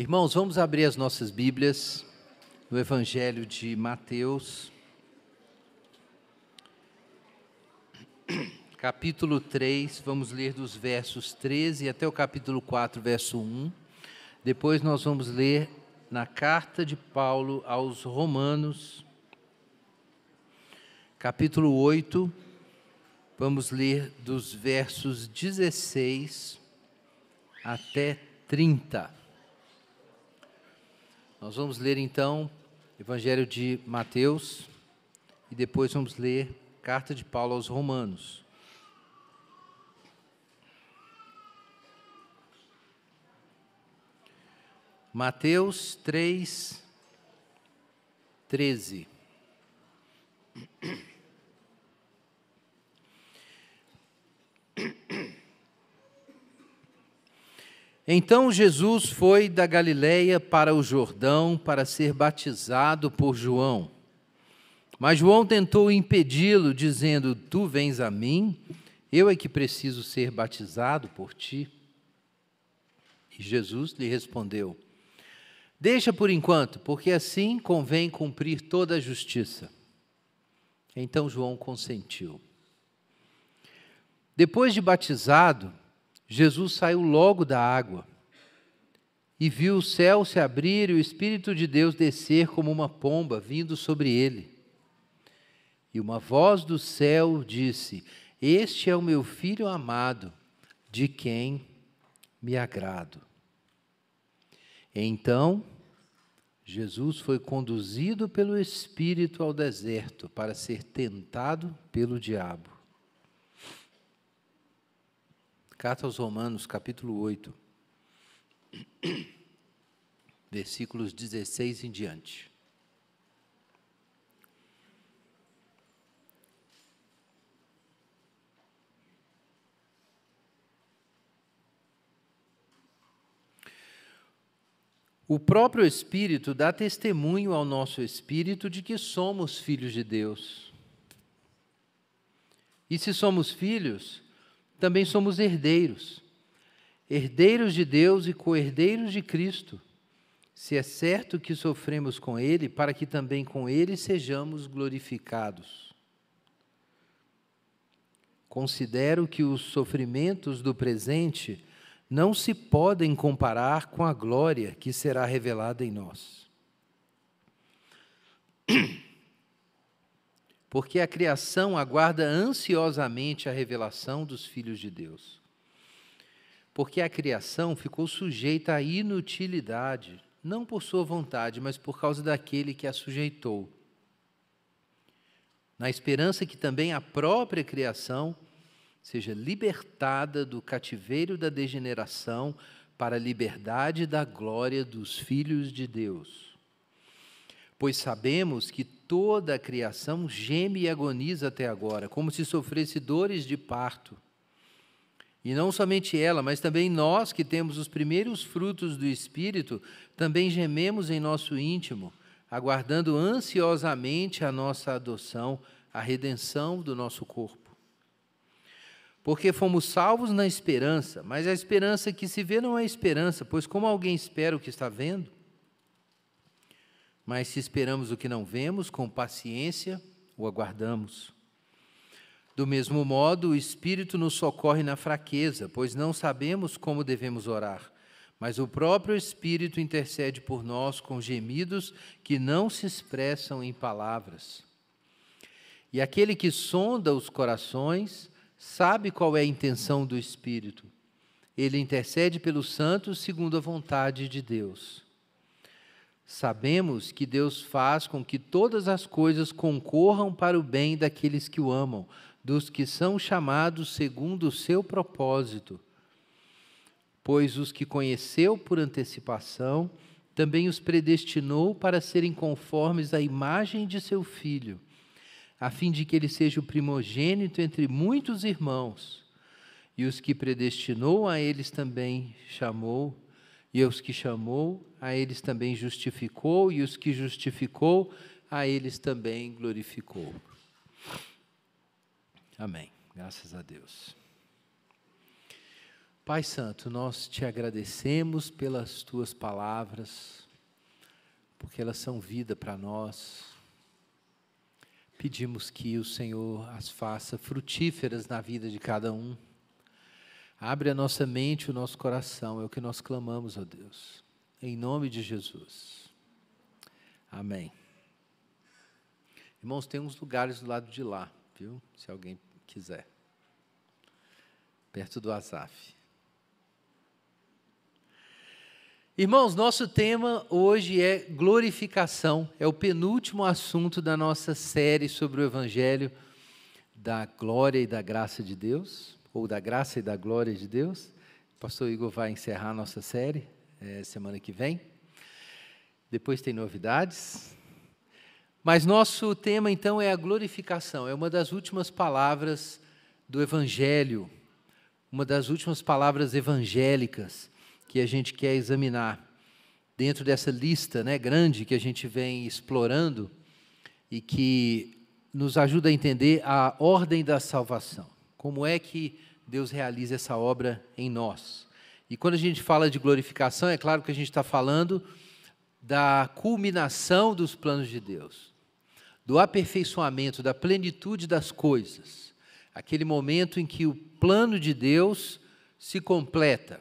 Irmãos, vamos abrir as nossas Bíblias no Evangelho de Mateus, capítulo 3, vamos ler dos versos 13 até o capítulo 4, verso 1. Depois nós vamos ler na carta de Paulo aos Romanos, capítulo 8, vamos ler dos versos 16 até 30. Nós vamos ler então Evangelho de Mateus e depois vamos ler Carta de Paulo aos Romanos. Mateus 3, 13. Então Jesus foi da Galiléia para o Jordão para ser batizado por João. Mas João tentou impedi-lo, dizendo: Tu vens a mim, eu é que preciso ser batizado por ti. E Jesus lhe respondeu: Deixa por enquanto, porque assim convém cumprir toda a justiça. Então João consentiu. Depois de batizado, Jesus saiu logo da água e viu o céu se abrir e o Espírito de Deus descer como uma pomba vindo sobre ele. E uma voz do céu disse: Este é o meu filho amado, de quem me agrado. Então, Jesus foi conduzido pelo Espírito ao deserto para ser tentado pelo diabo. Carta aos Romanos, capítulo 8, versículos 16 em diante. O próprio Espírito dá testemunho ao nosso espírito de que somos filhos de Deus. E se somos filhos, também somos herdeiros, herdeiros de Deus e co-herdeiros de Cristo, se é certo que sofremos com Ele, para que também com Ele sejamos glorificados. Considero que os sofrimentos do presente não se podem comparar com a glória que será revelada em nós. porque a criação aguarda ansiosamente a revelação dos filhos de Deus. Porque a criação ficou sujeita à inutilidade, não por sua vontade, mas por causa daquele que a sujeitou. Na esperança que também a própria criação seja libertada do cativeiro da degeneração para a liberdade da glória dos filhos de Deus. Pois sabemos que toda a criação geme e agoniza até agora, como se sofresse dores de parto. E não somente ela, mas também nós que temos os primeiros frutos do Espírito, também gememos em nosso íntimo, aguardando ansiosamente a nossa adoção, a redenção do nosso corpo. Porque fomos salvos na esperança, mas a esperança que se vê não é esperança, pois como alguém espera o que está vendo? Mas se esperamos o que não vemos, com paciência o aguardamos. Do mesmo modo, o Espírito nos socorre na fraqueza, pois não sabemos como devemos orar, mas o próprio Espírito intercede por nós com gemidos que não se expressam em palavras. E aquele que sonda os corações sabe qual é a intenção do Espírito. Ele intercede pelos santos segundo a vontade de Deus. Sabemos que Deus faz com que todas as coisas concorram para o bem daqueles que o amam, dos que são chamados segundo o seu propósito. Pois os que conheceu por antecipação, também os predestinou para serem conformes à imagem de seu filho, a fim de que ele seja o primogênito entre muitos irmãos. E os que predestinou a eles também chamou e os que chamou, a eles também justificou, e os que justificou, a eles também glorificou. Amém. Graças a Deus. Pai Santo, nós te agradecemos pelas tuas palavras, porque elas são vida para nós. Pedimos que o Senhor as faça frutíferas na vida de cada um Abre a nossa mente, o nosso coração, é o que nós clamamos, ó Deus. Em nome de Jesus. Amém. Irmãos, tem uns lugares do lado de lá, viu? Se alguém quiser. Perto do Azaf. Irmãos, nosso tema hoje é glorificação. É o penúltimo assunto da nossa série sobre o Evangelho da glória e da graça de Deus ou da graça e da glória de Deus. O pastor Igor vai encerrar a nossa série é, semana que vem. Depois tem novidades. Mas nosso tema então é a glorificação, é uma das últimas palavras do Evangelho, uma das últimas palavras evangélicas que a gente quer examinar dentro dessa lista né, grande que a gente vem explorando e que nos ajuda a entender a ordem da salvação. Como é que Deus realiza essa obra em nós? E quando a gente fala de glorificação, é claro que a gente está falando da culminação dos planos de Deus, do aperfeiçoamento, da plenitude das coisas, aquele momento em que o plano de Deus se completa,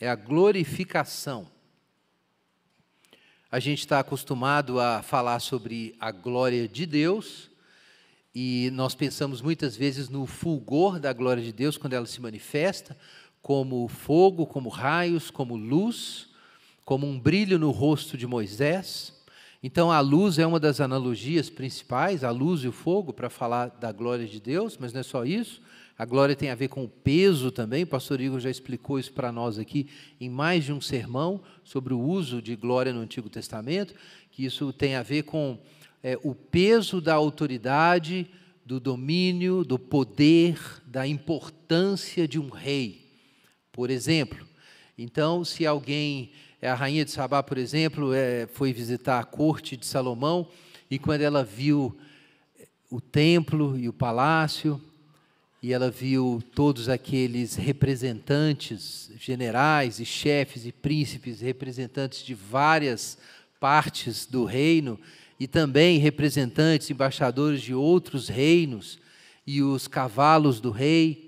é a glorificação. A gente está acostumado a falar sobre a glória de Deus, e nós pensamos muitas vezes no fulgor da glória de Deus quando ela se manifesta, como fogo, como raios, como luz, como um brilho no rosto de Moisés. Então, a luz é uma das analogias principais, a luz e o fogo, para falar da glória de Deus, mas não é só isso. A glória tem a ver com o peso também. O pastor Igor já explicou isso para nós aqui em mais de um sermão sobre o uso de glória no Antigo Testamento, que isso tem a ver com é, o peso da autoridade, do domínio, do poder, da importância de um rei, por exemplo. Então, se alguém, é, a rainha de Sabá, por exemplo, é, foi visitar a corte de Salomão e quando ela viu é, o templo e o palácio, e ela viu todos aqueles representantes, generais e chefes e príncipes, representantes de várias partes do reino, e também representantes, embaixadores de outros reinos, e os cavalos do rei,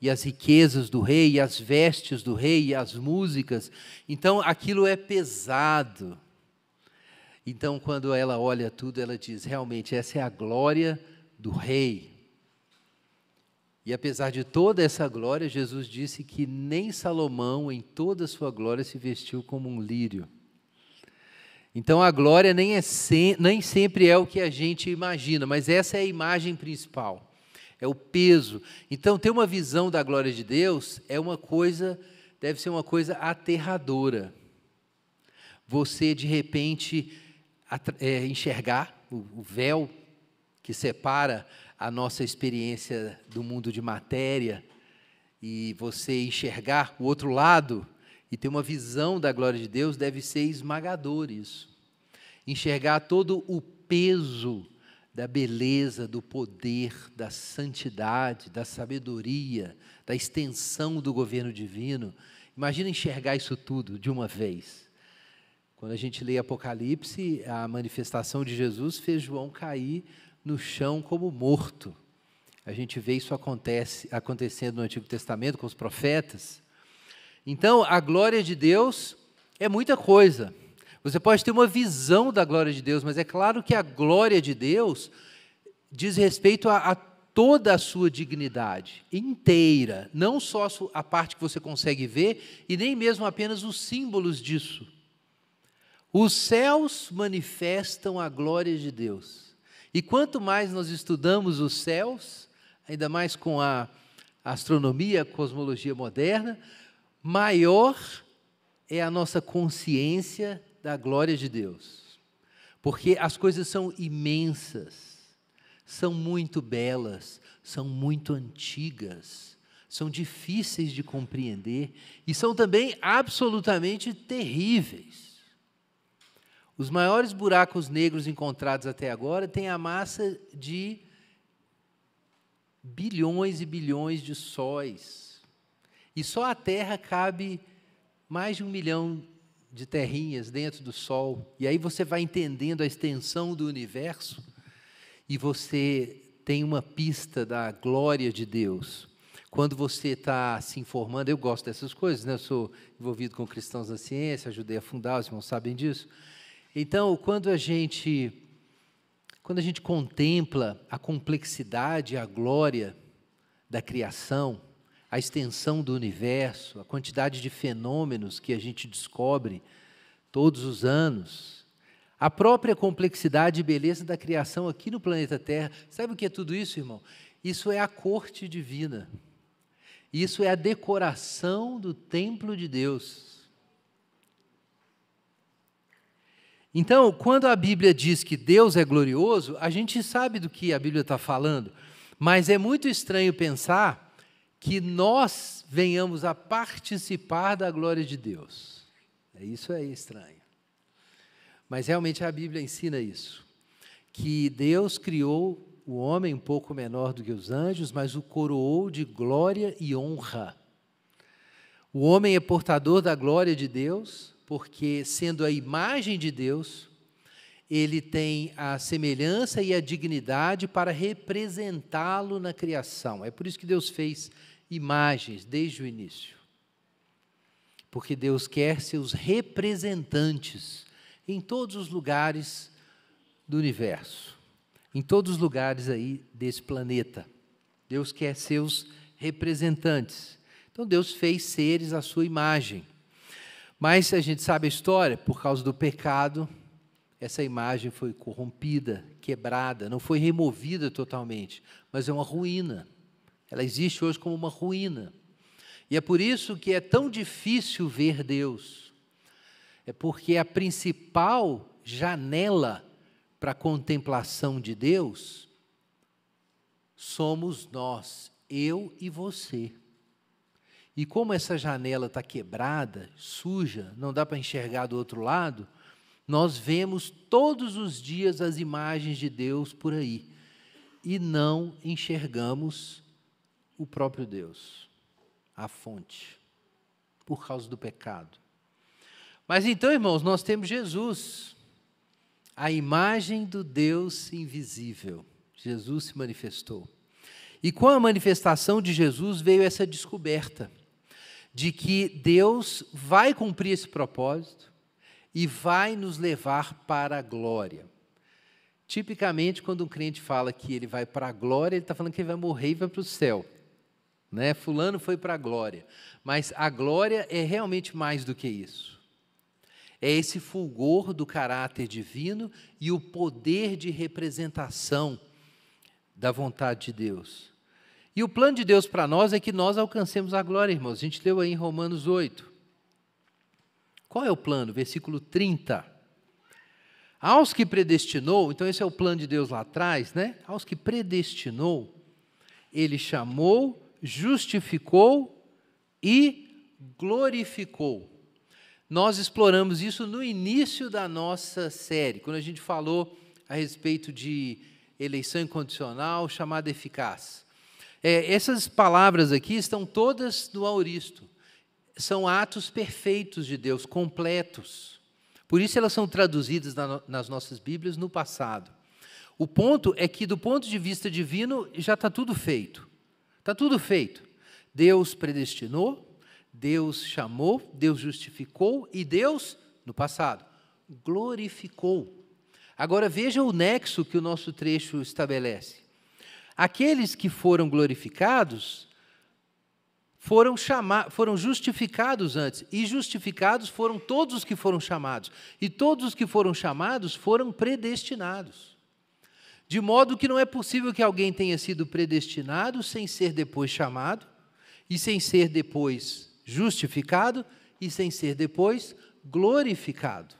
e as riquezas do rei, e as vestes do rei, e as músicas. Então aquilo é pesado. Então, quando ela olha tudo, ela diz: realmente, essa é a glória do rei. E apesar de toda essa glória, Jesus disse que nem Salomão, em toda a sua glória, se vestiu como um lírio. Então a glória nem, é se, nem sempre é o que a gente imagina, mas essa é a imagem principal, é o peso. Então ter uma visão da glória de Deus é uma coisa, deve ser uma coisa aterradora. Você de repente é, enxergar o, o véu que separa a nossa experiência do mundo de matéria e você enxergar o outro lado e ter uma visão da glória de Deus deve ser esmagador isso. Enxergar todo o peso da beleza, do poder, da santidade, da sabedoria, da extensão do governo divino. Imagina enxergar isso tudo de uma vez. Quando a gente lê Apocalipse, a manifestação de Jesus fez João cair no chão como morto. A gente vê isso acontece, acontecendo no Antigo Testamento com os profetas. Então, a glória de Deus é muita coisa. Você pode ter uma visão da glória de Deus, mas é claro que a glória de Deus diz respeito a, a toda a sua dignidade inteira, não só a parte que você consegue ver e nem mesmo apenas os símbolos disso. Os céus manifestam a glória de Deus. E quanto mais nós estudamos os céus, ainda mais com a astronomia, a cosmologia moderna, maior é a nossa consciência da glória de Deus. Porque as coisas são imensas, são muito belas, são muito antigas, são difíceis de compreender e são também absolutamente terríveis. Os maiores buracos negros encontrados até agora têm a massa de bilhões e bilhões de sóis e só a Terra cabe mais de um milhão de terrinhas dentro do Sol. E aí você vai entendendo a extensão do universo e você tem uma pista da glória de Deus. Quando você está se informando, eu gosto dessas coisas, né? eu sou envolvido com cristãos na ciência, ajudei a fundar, os irmãos sabem disso. Então, quando a gente quando a gente contempla a complexidade, a glória da criação, a extensão do universo, a quantidade de fenômenos que a gente descobre todos os anos, a própria complexidade e beleza da criação aqui no planeta Terra. Sabe o que é tudo isso, irmão? Isso é a corte divina. Isso é a decoração do templo de Deus. Então, quando a Bíblia diz que Deus é glorioso, a gente sabe do que a Bíblia está falando, mas é muito estranho pensar que nós venhamos a participar da glória de Deus. É isso é estranho. Mas realmente a Bíblia ensina isso: que Deus criou o homem um pouco menor do que os anjos, mas o coroou de glória e honra. O homem é portador da glória de Deus, porque, sendo a imagem de Deus, ele tem a semelhança e a dignidade para representá-lo na criação. É por isso que Deus fez imagens desde o início. Porque Deus quer seus representantes em todos os lugares do universo, em todos os lugares aí desse planeta. Deus quer seus representantes. Então Deus fez seres à sua imagem. Mas a gente sabe a história, por causa do pecado, essa imagem foi corrompida, quebrada, não foi removida totalmente, mas é uma ruína. Ela existe hoje como uma ruína. E é por isso que é tão difícil ver Deus. É porque a principal janela para a contemplação de Deus somos nós, eu e você. E como essa janela está quebrada, suja, não dá para enxergar do outro lado, nós vemos todos os dias as imagens de Deus por aí e não enxergamos o próprio Deus, a fonte, por causa do pecado. Mas então, irmãos, nós temos Jesus, a imagem do Deus invisível. Jesus se manifestou. E com a manifestação de Jesus veio essa descoberta de que Deus vai cumprir esse propósito, e vai nos levar para a glória. Tipicamente, quando um crente fala que ele vai para a glória, ele está falando que ele vai morrer e vai para o céu. Né? Fulano foi para a glória. Mas a glória é realmente mais do que isso. É esse fulgor do caráter divino e o poder de representação da vontade de Deus. E o plano de Deus para nós é que nós alcancemos a glória, irmãos. A gente leu aí em Romanos 8. Qual é o plano? Versículo 30. Aos que predestinou, então esse é o plano de Deus lá atrás, né? Aos que predestinou, ele chamou, justificou e glorificou. Nós exploramos isso no início da nossa série, quando a gente falou a respeito de eleição incondicional, chamada eficaz. É, essas palavras aqui estão todas no auristo são atos perfeitos de Deus, completos. Por isso elas são traduzidas nas nossas Bíblias no passado. O ponto é que, do ponto de vista divino, já está tudo feito. Está tudo feito. Deus predestinou, Deus chamou, Deus justificou e Deus, no passado, glorificou. Agora veja o nexo que o nosso trecho estabelece. Aqueles que foram glorificados foram, chama, foram justificados antes, e justificados foram todos os que foram chamados, e todos os que foram chamados foram predestinados. De modo que não é possível que alguém tenha sido predestinado sem ser depois chamado, e sem ser depois justificado, e sem ser depois glorificado.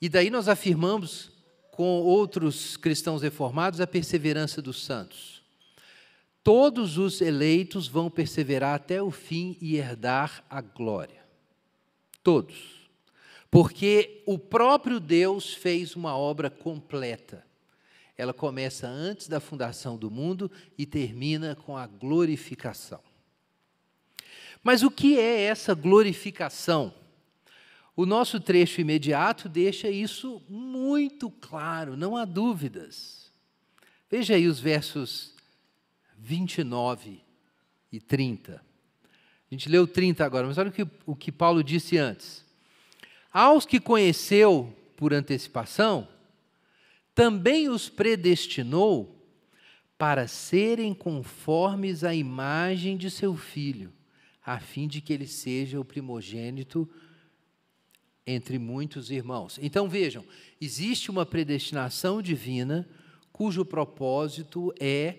E daí nós afirmamos com outros cristãos reformados a perseverança dos santos. Todos os eleitos vão perseverar até o fim e herdar a glória. Todos. Porque o próprio Deus fez uma obra completa. Ela começa antes da fundação do mundo e termina com a glorificação. Mas o que é essa glorificação? O nosso trecho imediato deixa isso muito claro, não há dúvidas. Veja aí os versos 29 e 30. A gente leu 30 agora, mas olha o que, o que Paulo disse antes. Aos que conheceu por antecipação, também os predestinou para serem conformes à imagem de seu filho, a fim de que ele seja o primogênito entre muitos irmãos. Então vejam, existe uma predestinação divina cujo propósito é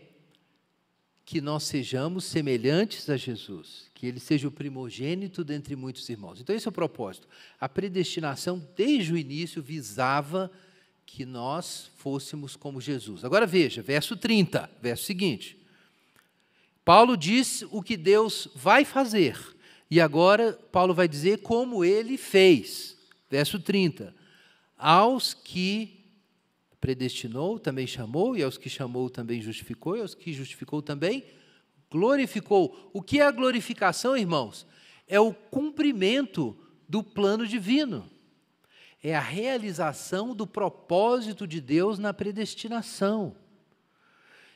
que nós sejamos semelhantes a Jesus, que ele seja o primogênito dentre muitos irmãos. Então, esse é o propósito. A predestinação, desde o início, visava que nós fôssemos como Jesus. Agora veja, verso 30, verso seguinte. Paulo diz o que Deus vai fazer, e agora Paulo vai dizer como ele fez. Verso 30. Aos que predestinou, também chamou, e aos que chamou também justificou, e aos que justificou também glorificou. O que é a glorificação, irmãos? É o cumprimento do plano divino. É a realização do propósito de Deus na predestinação.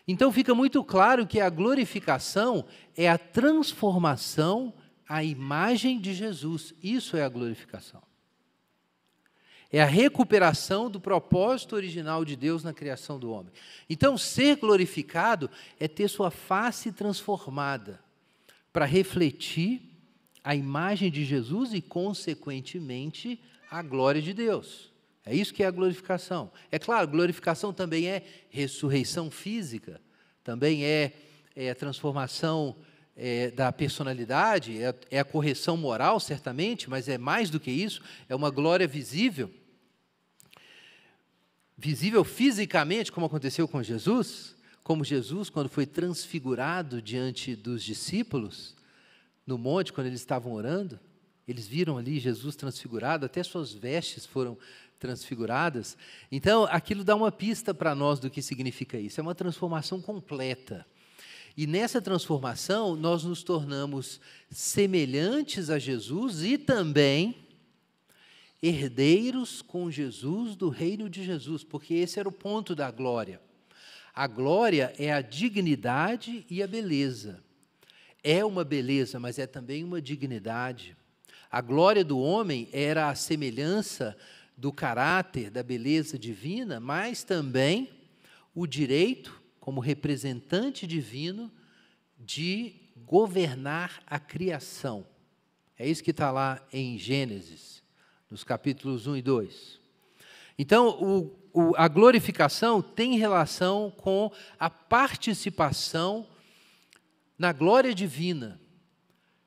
Então fica muito claro que a glorificação é a transformação à imagem de Jesus. Isso é a glorificação é a recuperação do propósito original de Deus na criação do homem. Então, ser glorificado é ter sua face transformada para refletir a imagem de Jesus e, consequentemente, a glória de Deus. É isso que é a glorificação. É claro, glorificação também é ressurreição física, também é, é transformação é, da personalidade, é, é a correção moral, certamente, mas é mais do que isso, é uma glória visível visível fisicamente, como aconteceu com Jesus, como Jesus, quando foi transfigurado diante dos discípulos, no monte, quando eles estavam orando, eles viram ali Jesus transfigurado, até suas vestes foram transfiguradas. Então, aquilo dá uma pista para nós do que significa isso. É uma transformação completa. E nessa transformação, nós nos tornamos semelhantes a Jesus e também herdeiros com Jesus do reino de Jesus, porque esse era o ponto da glória. A glória é a dignidade e a beleza. É uma beleza, mas é também uma dignidade. A glória do homem era a semelhança do caráter, da beleza divina, mas também o direito, como representante divino, de governar a criação. É isso que está lá em Gênesis nos capítulos 1 e 2. Então, o, o, a glorificação tem relação com a participação na glória divina.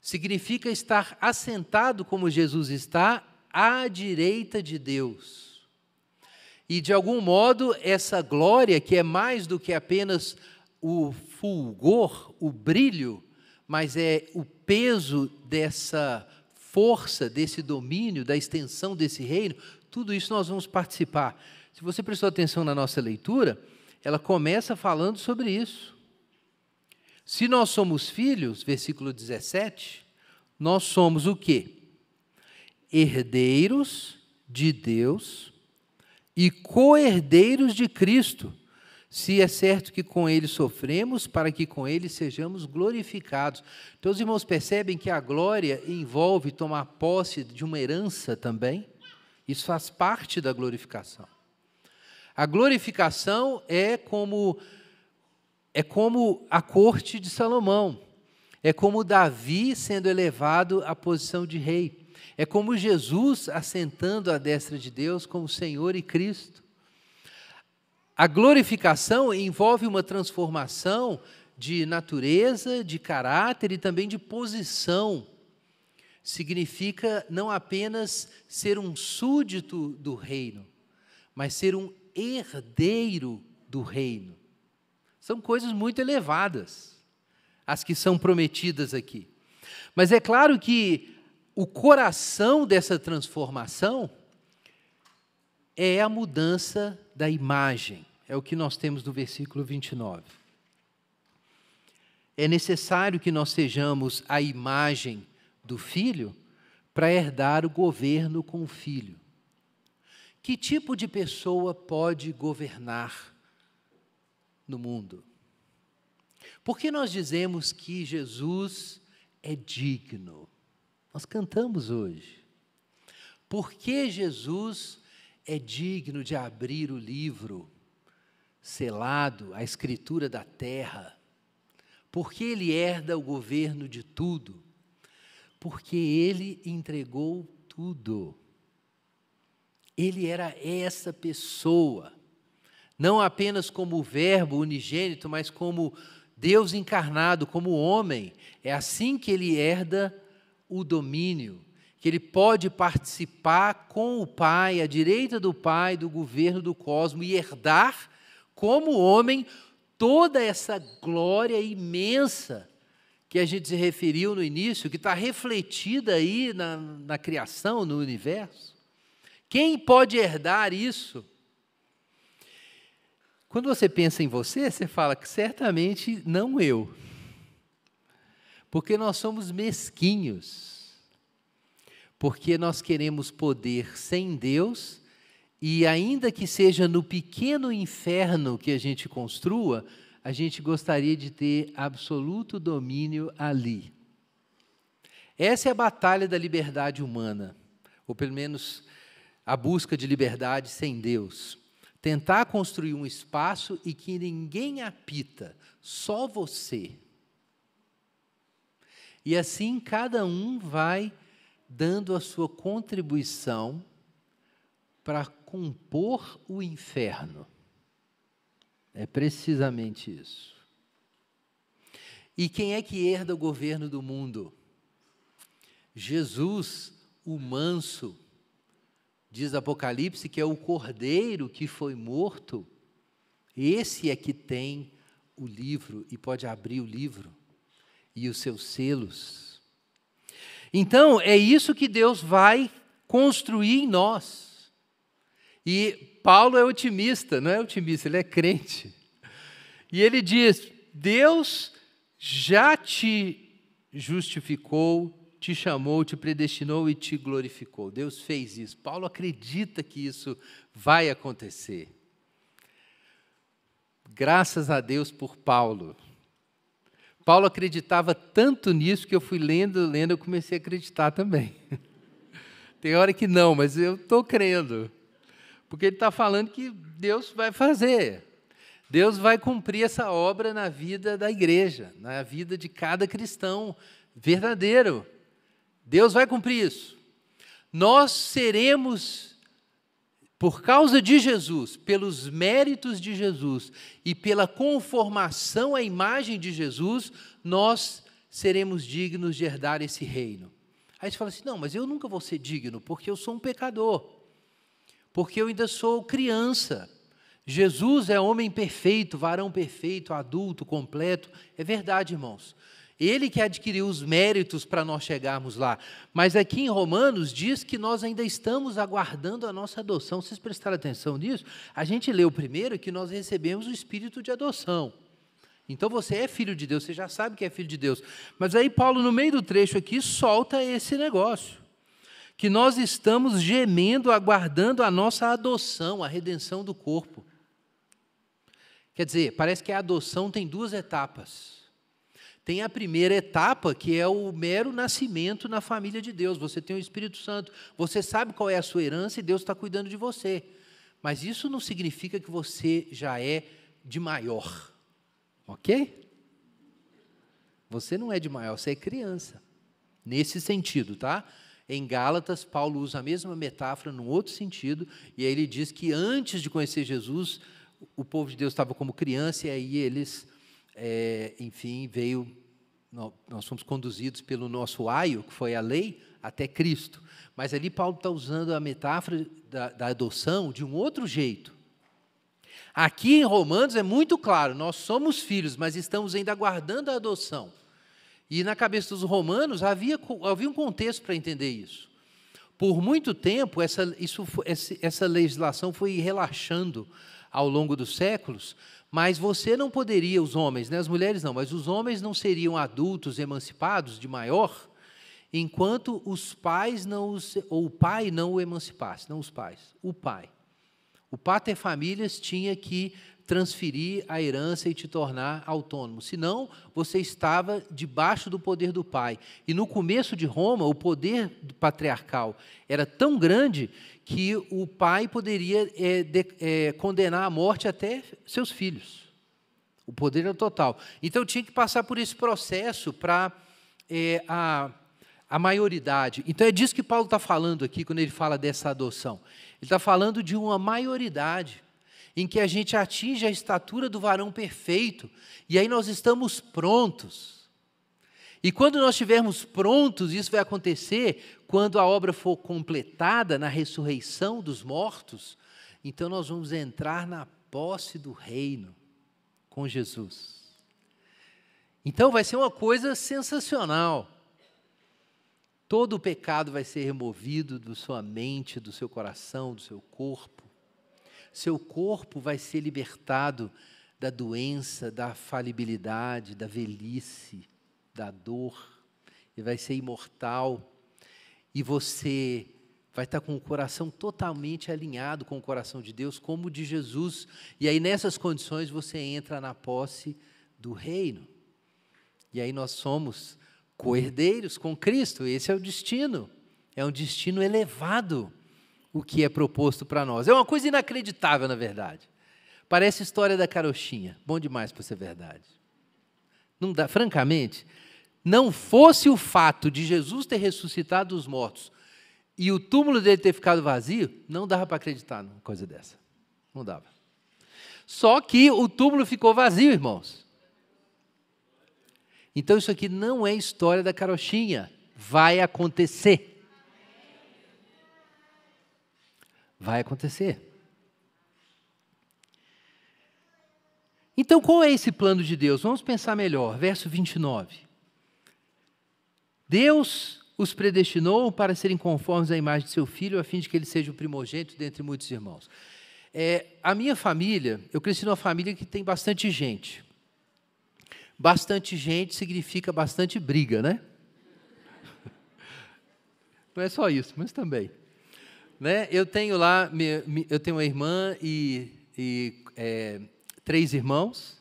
Significa estar assentado como Jesus está, à direita de Deus. E, de algum modo, essa glória, que é mais do que apenas o fulgor, o brilho, mas é o peso dessa força desse domínio, da extensão desse reino, tudo isso nós vamos participar. Se você prestou atenção na nossa leitura, ela começa falando sobre isso. Se nós somos filhos, versículo 17, nós somos o quê? Herdeiros de Deus e co-herdeiros de Cristo, se é certo que com ele sofremos, para que com ele sejamos glorificados. Então, os irmãos percebem que a glória envolve tomar posse de uma herança também? Isso faz parte da glorificação. A glorificação é como é como a corte de Salomão. É como Davi sendo elevado à posição de rei. É como Jesus assentando à destra de Deus como Senhor e Cristo. A glorificação envolve uma transformação de natureza, de caráter e também de posição. Significa não apenas ser um súdito do reino, mas ser um herdeiro do reino. São coisas muito elevadas, as que são prometidas aqui. Mas é claro que o coração dessa transformação é a mudança da imagem é o que nós temos do versículo 29. É necessário que nós sejamos a imagem do filho para herdar o governo com o filho. Que tipo de pessoa pode governar no mundo? Por que nós dizemos que Jesus é digno? Nós cantamos hoje. Por que Jesus é digno de abrir o livro selado à escritura da terra. Porque ele herda o governo de tudo. Porque ele entregou tudo. Ele era essa pessoa, não apenas como verbo unigênito, mas como Deus encarnado, como homem. É assim que ele herda o domínio, que ele pode participar com o Pai, à direita do Pai, do governo do cosmos e herdar como homem, toda essa glória imensa que a gente se referiu no início, que está refletida aí na, na criação, no universo. Quem pode herdar isso? Quando você pensa em você, você fala que certamente não eu. Porque nós somos mesquinhos. Porque nós queremos poder sem Deus e ainda que seja no pequeno inferno que a gente construa, a gente gostaria de ter absoluto domínio ali. Essa é a batalha da liberdade humana, ou pelo menos a busca de liberdade sem Deus. Tentar construir um espaço e que ninguém apita, só você. E assim cada um vai dando a sua contribuição para compor o inferno. É precisamente isso. E quem é que herda o governo do mundo? Jesus, o manso, diz Apocalipse que é o cordeiro que foi morto. Esse é que tem o livro e pode abrir o livro e os seus selos. Então, é isso que Deus vai construir em nós. E Paulo é otimista, não é otimista, ele é crente. E ele diz: Deus já te justificou, te chamou, te predestinou e te glorificou. Deus fez isso. Paulo acredita que isso vai acontecer. Graças a Deus por Paulo. Paulo acreditava tanto nisso que eu fui lendo, lendo, eu comecei a acreditar também. Tem hora que não, mas eu estou crendo. Porque ele está falando que Deus vai fazer. Deus vai cumprir essa obra na vida da igreja, na vida de cada cristão verdadeiro. Deus vai cumprir isso. Nós seremos, por causa de Jesus, pelos méritos de Jesus e pela conformação à imagem de Jesus, nós seremos dignos de herdar esse reino. Aí você fala assim: não, mas eu nunca vou ser digno, porque eu sou um pecador porque eu ainda sou criança. Jesus é homem perfeito, varão perfeito, adulto, completo. É verdade, irmãos. Ele que adquiriu os méritos para nós chegarmos lá. Mas aqui em Romanos diz que nós ainda estamos aguardando a nossa adoção. Vocês prestaram atenção nisso? A gente leu primeiro que nós recebemos o espírito de adoção. Então você é filho de Deus, você já sabe que é filho de Deus. Mas aí Paulo, no meio do trecho aqui, solta esse negócio que nós estamos gemendo, aguardando a nossa adoção, a redenção do corpo. Quer dizer, parece que a adoção tem duas etapas. Tem a primeira etapa, que é o mero nascimento na família de Deus. Você tem o Espírito Santo, você sabe qual é a sua herança e Deus está cuidando de você. Mas isso não significa que você já é de maior, ok? Você não é de maior, você é criança. Nesse sentido, tá? Em Gálatas, Paulo usa a mesma metáfora num outro sentido, e aí ele diz que antes de conhecer Jesus, o povo de Deus estava como criança, e aí eles, é, enfim, veio. Nós fomos conduzidos pelo nosso aio, que foi a lei, até Cristo. Mas ali Paulo está usando a metáfora da, da adoção de um outro jeito. Aqui em Romanos é muito claro, nós somos filhos, mas estamos ainda aguardando a adoção. E na cabeça dos romanos havia, havia um contexto para entender isso. Por muito tempo, essa, isso, essa legislação foi relaxando ao longo dos séculos, mas você não poderia, os homens, né, as mulheres não, mas os homens não seriam adultos emancipados de maior enquanto os pais não os, ou o pai não o emancipasse, não os pais, o pai. O pater famílias tinha que transferir a herança e te tornar autônomo. Senão, você estava debaixo do poder do pai. E no começo de Roma, o poder patriarcal era tão grande que o pai poderia é, de, é, condenar à morte até seus filhos. O poder era total. Então, tinha que passar por esse processo para é, eh, a, a maioridade. Então, é disso que Paulo está falando aqui quando ele fala dessa adoção. Ele está falando de uma maioridade em que a gente atinge a estatura do varão perfeito, e aí nós estamos prontos. E quando nós estivermos prontos, isso vai acontecer quando a obra for completada na ressurreição dos mortos, então nós vamos entrar na posse do reino com Jesus. Então vai ser uma coisa sensacional. Todo o pecado vai ser removido da sua mente, do seu coração, do seu corpo seu corpo vai ser libertado da doença, da falibilidade, da velhice, da dor, e vai ser imortal. E você vai estar com o coração totalmente alinhado com o coração de Deus, como o de Jesus. E aí, nessas condições, você entra na posse do reino. E aí nós somos coerdeiros com Cristo, esse é o destino, é um destino elevado o que é proposto para nós. É uma coisa inacreditável, na verdade. Parece história da carochinha. Bom demais para ser verdade. Não dá, francamente, não fosse o fato de Jesus ter ressuscitado os mortos e o túmulo dele ter ficado vazio, não dava para acreditar numa coisa dessa. Não dava. Só que o túmulo ficou vazio, irmãos. Então isso aqui não é história da carochinha. Vai acontecer. vai acontecer. Então, qual é esse plano de Deus? Vamos pensar melhor. Verso 29. Deus os predestinou para serem conformes à imagem de seu filho, a fim de que ele seja o primogênito dentre muitos irmãos. É, a minha família, eu cresci numa família que tem bastante gente. Bastante gente significa bastante briga, né? Não é só isso, mas também. Né? Eu tenho lá, eu tenho uma irmã e, e é, três irmãos,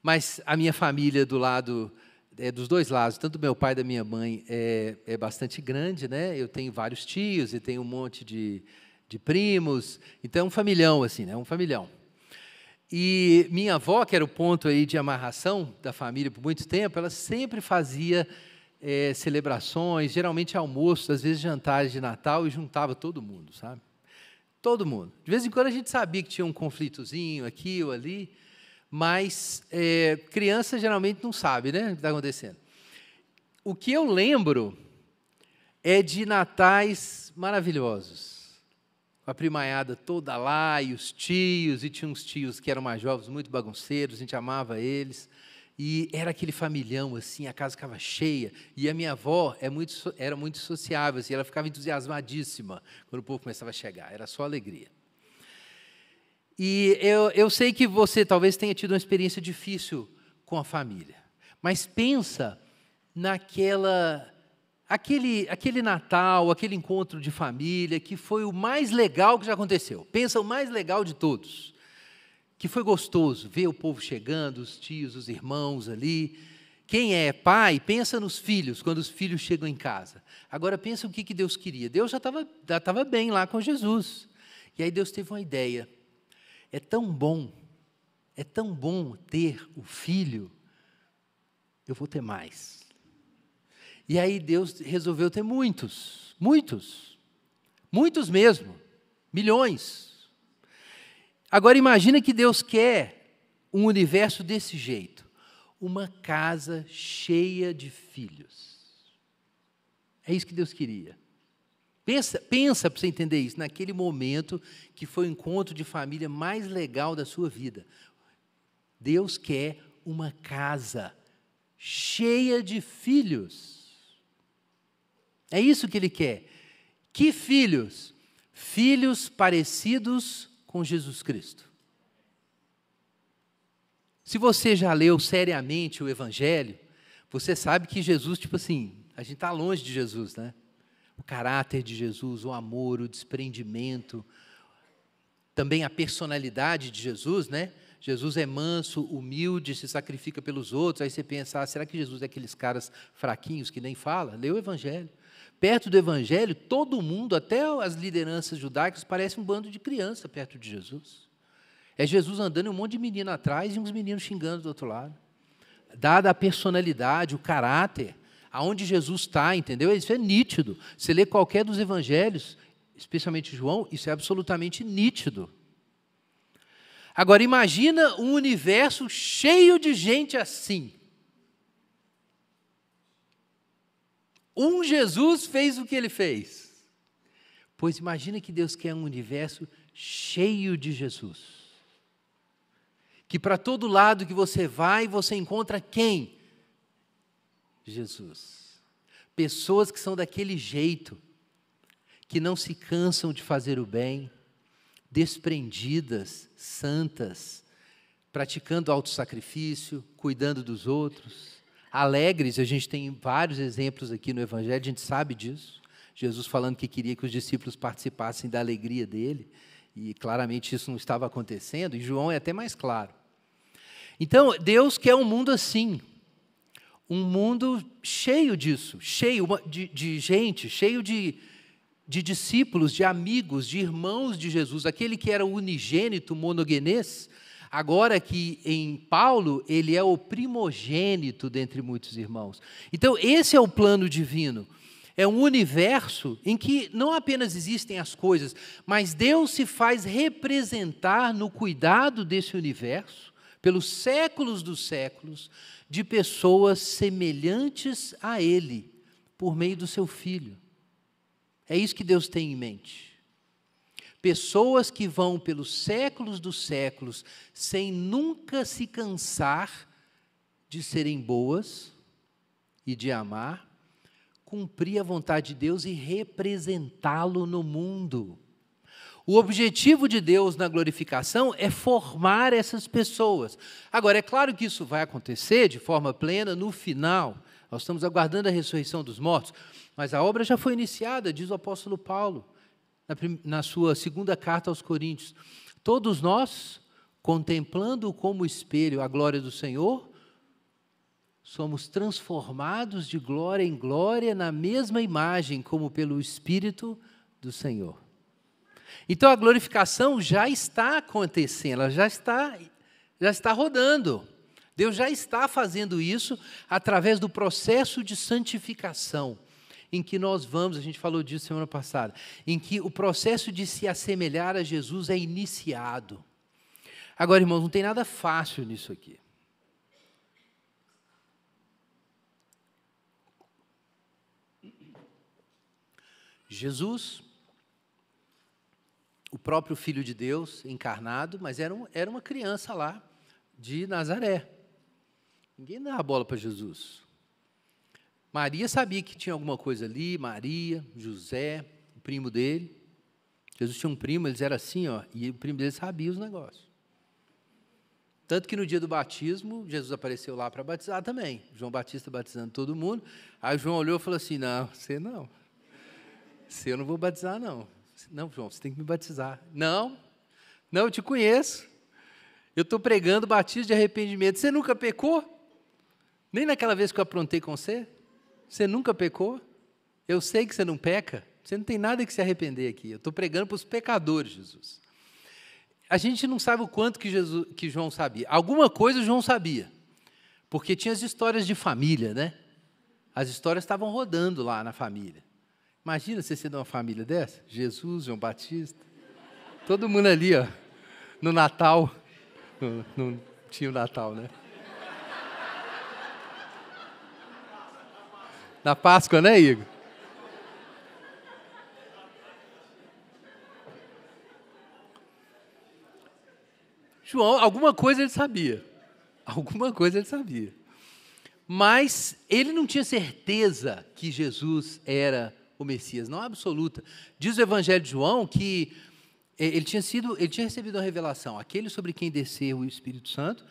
mas a minha família do lado é, dos dois lados, tanto do meu pai da minha mãe, é, é bastante grande, né? Eu tenho vários tios e tenho um monte de, de primos, então é um familhão, assim, né? Um familhão. E minha avó, que era o ponto aí de amarração da família por muito tempo, ela sempre fazia é, celebrações, geralmente almoços, às vezes jantares de Natal, e juntava todo mundo, sabe? Todo mundo. De vez em quando a gente sabia que tinha um conflitozinho aqui ou ali, mas é, criança geralmente não sabe né, o que está acontecendo. O que eu lembro é de natais maravilhosos. A primaiada toda lá, e os tios, e tinha uns tios que eram mais jovens, muito bagunceiros, a gente amava eles. E era aquele familhão, assim, a casa ficava cheia. E a minha avó é muito, era muito sociável, assim, ela ficava entusiasmadíssima quando o povo começava a chegar. Era só alegria. E eu, eu sei que você talvez tenha tido uma experiência difícil com a família. Mas pensa naquela aquele, aquele Natal, aquele encontro de família que foi o mais legal que já aconteceu. Pensa o mais legal de todos que foi gostoso ver o povo chegando, os tios, os irmãos ali. Quem é pai, pensa nos filhos, quando os filhos chegam em casa. Agora pensa o que, que Deus queria. Deus já estava já bem lá com Jesus. E aí Deus teve uma ideia. É tão bom, é tão bom ter o filho, eu vou ter mais. E aí Deus resolveu ter muitos, muitos, muitos mesmo, milhões. Agora imagina que Deus quer um universo desse jeito, uma casa cheia de filhos. É isso que Deus queria. Pensa, pensa para você entender isso, naquele momento que foi o encontro de família mais legal da sua vida. Deus quer uma casa cheia de filhos. É isso que ele quer. Que filhos? Filhos parecidos com Jesus Cristo. Se você já leu seriamente o Evangelho, você sabe que Jesus, tipo assim, a gente está longe de Jesus, né? O caráter de Jesus, o amor, o desprendimento, também a personalidade de Jesus, né? Jesus é manso, humilde, se sacrifica pelos outros. Aí você pensa, ah, será que Jesus é aqueles caras fraquinhos que nem fala? Leu o Evangelho. Perto do Evangelho, todo mundo, até as lideranças judaicas, parece um bando de criança perto de Jesus. É Jesus andando e um monte de menino atrás e uns meninos xingando do outro lado. Dada a personalidade, o caráter, aonde Jesus está, entendeu? Isso é nítido. Você lê qualquer dos evangelhos, especialmente João, isso é absolutamente nítido. Agora imagina um universo cheio de gente assim. Um Jesus fez o que ele fez. Pois imagina que Deus quer um universo cheio de Jesus. Que para todo lado que você vai, você encontra quem? Jesus. Pessoas que são daquele jeito, que não se cansam de fazer o bem, desprendidas, santas, praticando auto-sacrifício, cuidando dos outros alegres, a gente tem vários exemplos aqui no Evangelho, a gente sabe disso. Jesus falando que queria que os discípulos participassem da alegria dele, e claramente isso não estava acontecendo, e João é até mais claro. Então, Deus quer um mundo assim, um mundo cheio disso, cheio de, de gente, cheio de, de discípulos, de amigos, de irmãos de Jesus, aquele que era o unigênito, monogenês, Agora que em Paulo, ele é o primogênito dentre muitos irmãos. Então, esse é o plano divino. É um universo em que não apenas existem as coisas, mas Deus se faz representar no cuidado desse universo, pelos séculos dos séculos, de pessoas semelhantes a Ele, por meio do seu Filho. É isso que Deus tem em mente. Pessoas que vão pelos séculos dos séculos sem nunca se cansar de serem boas e de amar, cumprir a vontade de Deus e representá-lo no mundo. O objetivo de Deus na glorificação é formar essas pessoas. Agora, é claro que isso vai acontecer de forma plena no final. Nós estamos aguardando a ressurreição dos mortos, mas a obra já foi iniciada, diz o apóstolo Paulo na, na sua segunda carta aos Coríntios: Todos nós, contemplando como espelho a glória do Senhor, somos transformados de glória em glória na mesma imagem, como pelo Espírito do Senhor. Então a glorificação já está acontecendo, ela já está, já está rodando. Deus já está fazendo isso através do processo de santificação em que nós vamos, a gente falou disso semana passada, em que o processo de se assemelhar a Jesus é iniciado. Agora, irmãos, não tem nada fácil nisso aqui. Jesus, o próprio Filho de Deus encarnado, mas era, um, era uma criança lá de Nazaré. Ninguém dava a bola para Jesus. Maria sabia que tinha alguma coisa ali, Maria, José, o primo dele. Jesus tinha um primo, eles eram assim, ó, e o primo dele sabia os negócios. Tanto que no dia do batismo, Jesus apareceu lá para batizar também. João Batista batizando todo mundo. Aí João olhou e falou assim: Não, você não. Você eu não vou batizar, não. Não, João, você tem que me batizar. Não, não, eu te conheço. Eu estou pregando batismo de arrependimento. Você nunca pecou? Nem naquela vez que eu aprontei com você? Você nunca pecou? Eu sei que você não peca. Você não tem nada que se arrepender aqui. Eu estou pregando para os pecadores, Jesus. A gente não sabe o quanto que, Jesus, que João sabia. Alguma coisa João sabia, porque tinha as histórias de família, né? As histórias estavam rodando lá na família. Imagina você sendo uma família dessa? Jesus, João Batista, todo mundo ali, ó, no Natal. Não, não tinha o Natal, né? Na Páscoa, né, Igor? João, alguma coisa ele sabia. Alguma coisa ele sabia. Mas ele não tinha certeza que Jesus era o Messias, não absoluta. Diz o Evangelho de João que eh, ele tinha sido, ele tinha recebido uma revelação, aquele sobre quem desceu o Espírito Santo,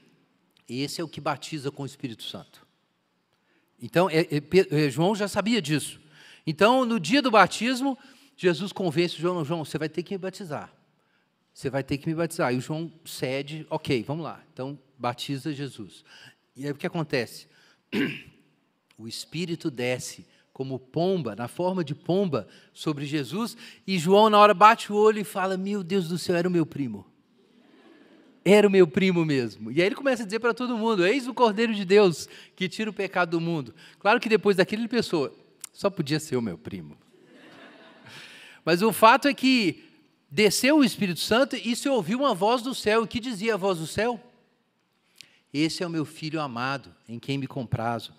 esse é o que batiza com o Espírito Santo. Então, é, é, é, João já sabia disso. Então, no dia do batismo, Jesus convence João, João, você vai ter que me batizar. Você vai ter que me batizar. E o João cede, ok, vamos lá. Então, batiza Jesus. E aí o que acontece? O Espírito desce como pomba, na forma de pomba, sobre Jesus, e João, na hora, bate o olho e fala: Meu Deus do céu, era o meu primo era o meu primo mesmo. E aí ele começa a dizer para todo mundo: Eis o Cordeiro de Deus que tira o pecado do mundo. Claro que depois daquilo ele pensou: só podia ser o meu primo. Mas o fato é que desceu o Espírito Santo e se ouviu uma voz do céu. E que dizia a voz do céu? Esse é o meu filho amado, em quem me comprazo.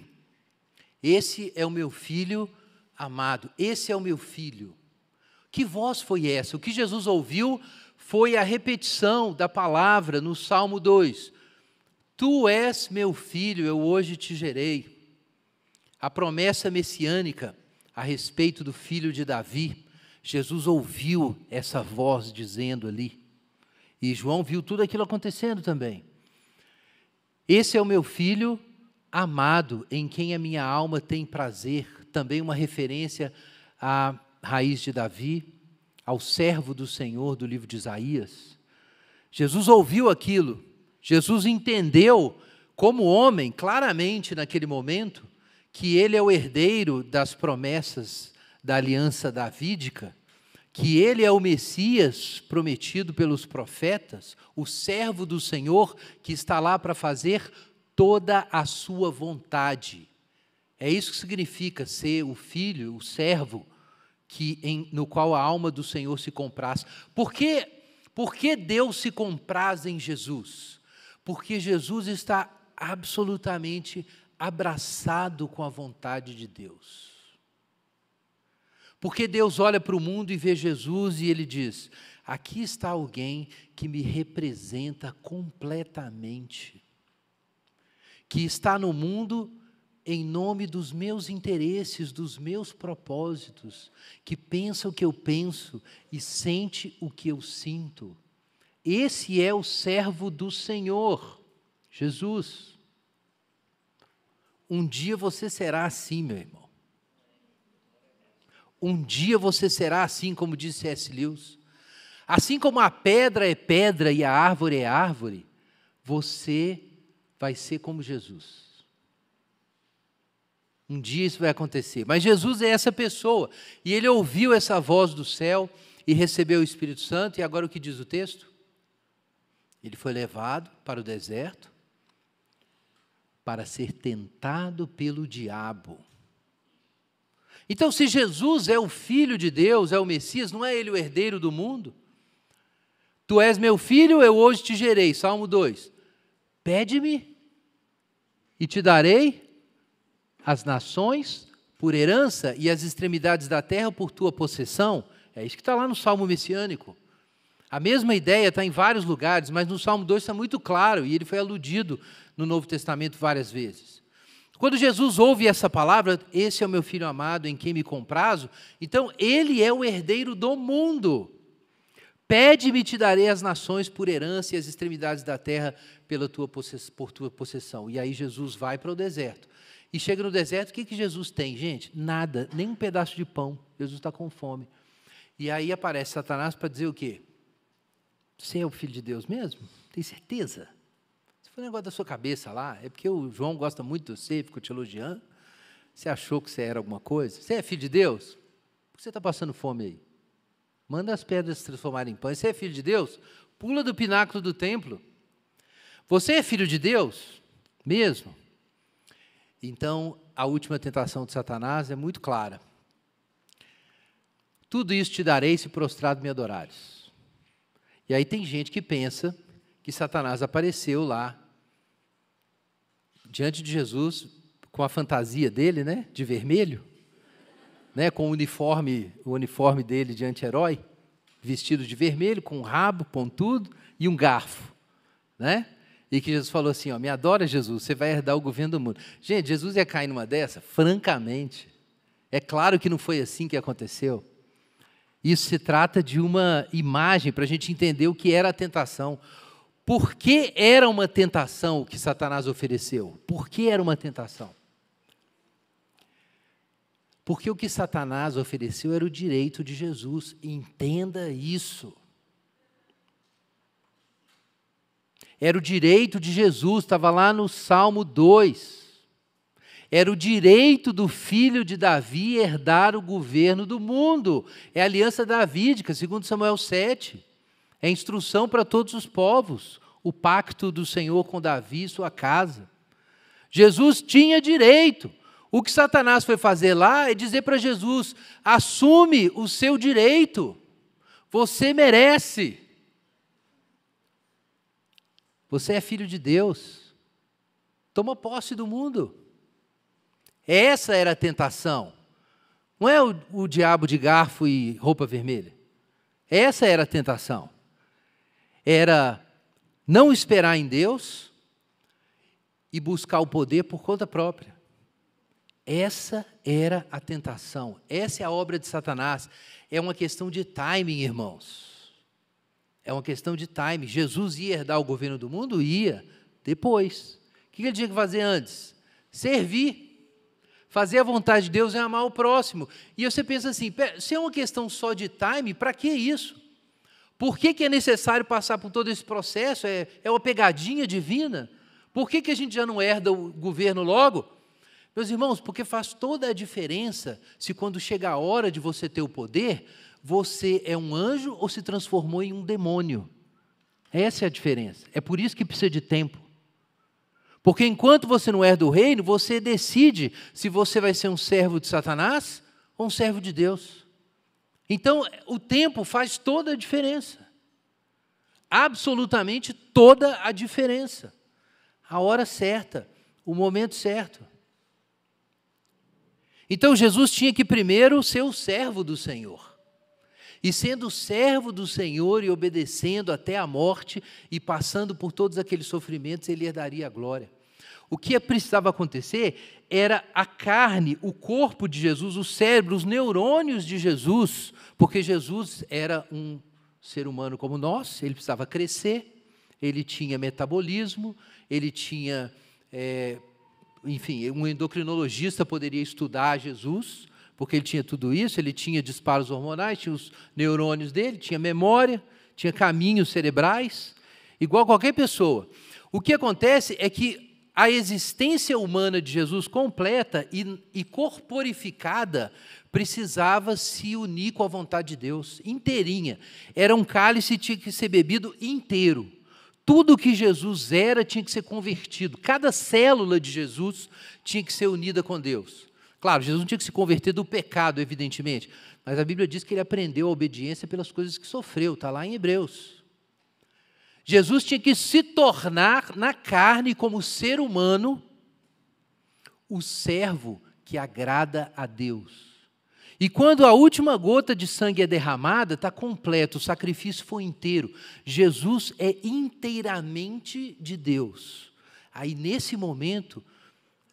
Esse é o meu filho amado. Esse é o meu filho. Que voz foi essa? O que Jesus ouviu foi a repetição da palavra no Salmo 2. Tu és meu filho, eu hoje te gerei. A promessa messiânica a respeito do filho de Davi, Jesus ouviu essa voz dizendo ali. E João viu tudo aquilo acontecendo também. Esse é o meu filho amado, em quem a minha alma tem prazer. Também uma referência à raiz de Davi, ao servo do Senhor do livro de Isaías. Jesus ouviu aquilo, Jesus entendeu, como homem, claramente naquele momento, que ele é o herdeiro das promessas da aliança davídica, que ele é o Messias prometido pelos profetas, o servo do Senhor que está lá para fazer toda a sua vontade. É isso que significa ser o filho, o servo que em, no qual a alma do Senhor se compraz. Por que, por que Deus se compraz em Jesus? Porque Jesus está absolutamente abraçado com a vontade de Deus. Porque Deus olha para o mundo e vê Jesus e ele diz: Aqui está alguém que me representa completamente, que está no mundo em nome dos meus interesses, dos meus propósitos, que pensa o que eu penso e sente o que eu sinto. Esse é o servo do Senhor, Jesus. Um dia você será assim, meu irmão. Um dia você será assim, como disse S. Lewis. Assim como a pedra é pedra e a árvore é árvore, você vai ser como Jesus um dia isso vai acontecer. Mas Jesus é essa pessoa. E ele ouviu essa voz do céu e recebeu o Espírito Santo. E agora o que diz o texto? Ele foi levado para o deserto para ser tentado pelo diabo. Então, se Jesus é o Filho de Deus, é o Messias, não é ele o herdeiro do mundo? Tu és meu filho, eu hoje te gerei. Salmo 2. Pede-me e te darei as nações por herança e as extremidades da terra por tua possessão. É isso que está lá no Salmo Messiânico. A mesma ideia está em vários lugares, mas no Salmo 2 está muito claro, e ele foi aludido no Novo Testamento várias vezes. Quando Jesus ouve essa palavra, esse é o meu filho amado em quem me comprazo, então ele é o herdeiro do mundo. Pede-me, te darei as nações por herança e as extremidades da terra pela tua por tua possessão. E aí Jesus vai para o deserto. E chega no deserto, o que, que Jesus tem, gente? Nada, nem um pedaço de pão. Jesus está com fome. E aí aparece Satanás para dizer o quê? Você é o filho de Deus mesmo? Tem certeza? Se foi um negócio da sua cabeça lá, é porque o João gosta muito de você, ficou te elogiando. Você achou que você era alguma coisa? Você é filho de Deus? Por que você está passando fome aí? Manda as pedras se transformarem em pão. Você é filho de Deus? Pula do pináculo do templo. Você é filho de Deus? Mesmo? Então, a última tentação de Satanás é muito clara. Tudo isso te darei se prostrado me adorares. E aí tem gente que pensa que Satanás apareceu lá diante de Jesus com a fantasia dele, né, de vermelho, né, com o uniforme, o uniforme dele de anti-herói, vestido de vermelho, com um rabo pontudo e um garfo, né? e que Jesus falou assim: ó, me adora Jesus, você vai herdar o governo do mundo. Gente, Jesus ia cair numa dessa? Francamente. É claro que não foi assim que aconteceu. Isso se trata de uma imagem para a gente entender o que era a tentação. Por que era uma tentação o que Satanás ofereceu? Por que era uma tentação? Porque o que Satanás ofereceu era o direito de Jesus. Entenda isso. Era o direito de Jesus, estava lá no Salmo 2. Era o direito do filho de Davi herdar o governo do mundo. É a aliança davídica, segundo Samuel 7. É instrução para todos os povos, o pacto do Senhor com Davi e sua casa. Jesus tinha direito. O que Satanás foi fazer lá é dizer para Jesus: assume o seu direito, você merece. Você é filho de Deus. Toma posse do mundo. Essa era a tentação. Não é o, o diabo de garfo e roupa vermelha. Essa era a tentação. Era não esperar em Deus e buscar o poder por conta própria. Essa era a tentação. Essa é a obra de Satanás. É uma questão de timing, irmãos. É uma questão de time. Jesus ia herdar o governo do mundo? Ia. Depois. O que ele tinha que fazer antes? Servir. Fazer a vontade de Deus é amar o próximo. E você pensa assim: se é uma questão só de time, para que isso? Por que, que é necessário passar por todo esse processo? É, é uma pegadinha divina? Por que, que a gente já não herda o governo logo? Meus irmãos, porque faz toda a diferença se quando chega a hora de você ter o poder, você é um anjo ou se transformou em um demônio? Essa é a diferença. É por isso que precisa de tempo. Porque enquanto você não herda o reino, você decide se você vai ser um servo de Satanás ou um servo de Deus. Então, o tempo faz toda a diferença. Absolutamente toda a diferença. A hora certa, o momento certo. Então, Jesus tinha que primeiro ser o servo do Senhor. E sendo servo do Senhor e obedecendo até a morte e passando por todos aqueles sofrimentos, ele herdaria a glória. O que precisava acontecer era a carne, o corpo de Jesus, o cérebro, os neurônios de Jesus, porque Jesus era um ser humano como nós, ele precisava crescer, ele tinha metabolismo, ele tinha. É, enfim, um endocrinologista poderia estudar Jesus, porque ele tinha tudo isso, ele tinha disparos hormonais, tinha os neurônios dele, tinha memória, tinha caminhos cerebrais, igual qualquer pessoa. O que acontece é que a existência humana de Jesus completa e, e corporificada precisava se unir com a vontade de Deus, inteirinha. Era um cálice que tinha que ser bebido inteiro. Tudo que Jesus era tinha que ser convertido, cada célula de Jesus tinha que ser unida com Deus. Claro, Jesus não tinha que se converter do pecado, evidentemente, mas a Bíblia diz que ele aprendeu a obediência pelas coisas que sofreu, está lá em Hebreus. Jesus tinha que se tornar na carne, como ser humano, o servo que agrada a Deus. E quando a última gota de sangue é derramada, está completo, o sacrifício foi inteiro. Jesus é inteiramente de Deus. Aí, nesse momento,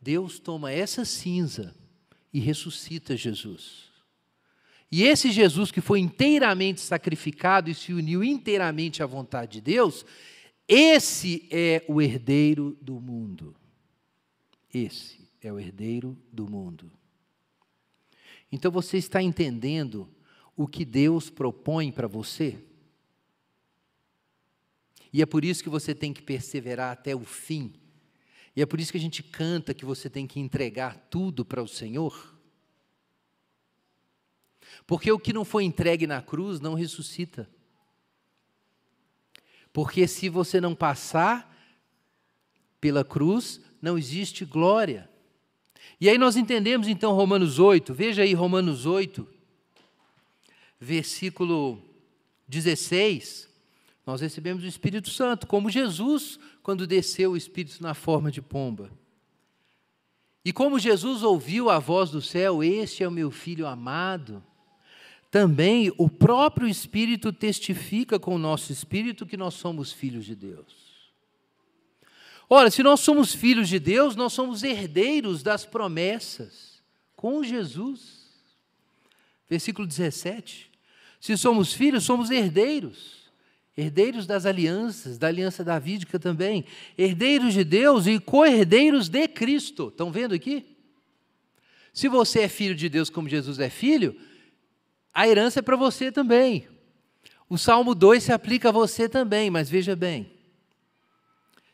Deus toma essa cinza e ressuscita Jesus. E esse Jesus que foi inteiramente sacrificado e se uniu inteiramente à vontade de Deus, esse é o herdeiro do mundo. Esse é o herdeiro do mundo. Então você está entendendo o que Deus propõe para você? E é por isso que você tem que perseverar até o fim e é por isso que a gente canta que você tem que entregar tudo para o Senhor. Porque o que não foi entregue na cruz não ressuscita. Porque se você não passar pela cruz, não existe glória. E aí nós entendemos então Romanos 8, veja aí Romanos 8, versículo 16. Nós recebemos o Espírito Santo, como Jesus, quando desceu o Espírito na forma de pomba. E como Jesus ouviu a voz do céu: Este é o meu filho amado. Também o próprio Espírito testifica com o nosso espírito que nós somos filhos de Deus. Ora, se nós somos filhos de Deus, nós somos herdeiros das promessas com Jesus. Versículo 17. Se somos filhos, somos herdeiros herdeiros das alianças, da aliança davídica também, herdeiros de Deus e co-herdeiros de Cristo. Estão vendo aqui? Se você é filho de Deus como Jesus é filho, a herança é para você também. O Salmo 2 se aplica a você também, mas veja bem.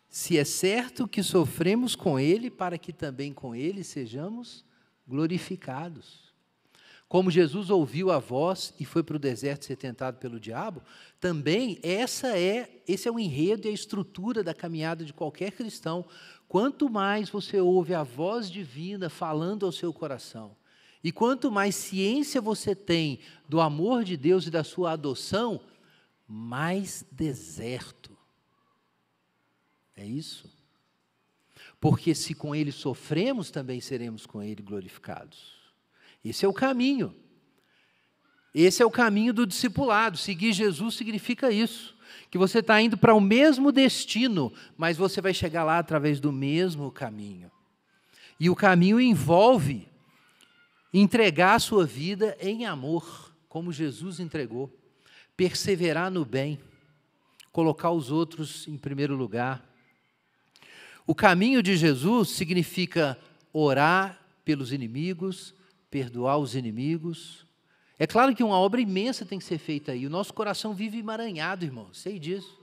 Se é certo que sofremos com Ele, para que também com Ele sejamos glorificados. Como Jesus ouviu a voz e foi para o deserto ser tentado pelo diabo, também essa é, esse é o enredo e a estrutura da caminhada de qualquer cristão. Quanto mais você ouve a voz divina falando ao seu coração, e quanto mais ciência você tem do amor de Deus e da sua adoção, mais deserto. É isso? Porque se com ele sofremos, também seremos com ele glorificados. Esse é o caminho. Esse é o caminho do discipulado. Seguir Jesus significa isso. Que você está indo para o mesmo destino, mas você vai chegar lá através do mesmo caminho. E o caminho envolve entregar a sua vida em amor, como Jesus entregou, perseverar no bem, colocar os outros em primeiro lugar. O caminho de Jesus significa orar pelos inimigos, perdoar os inimigos. É claro que uma obra imensa tem que ser feita aí. O nosso coração vive emaranhado, irmão, sei disso.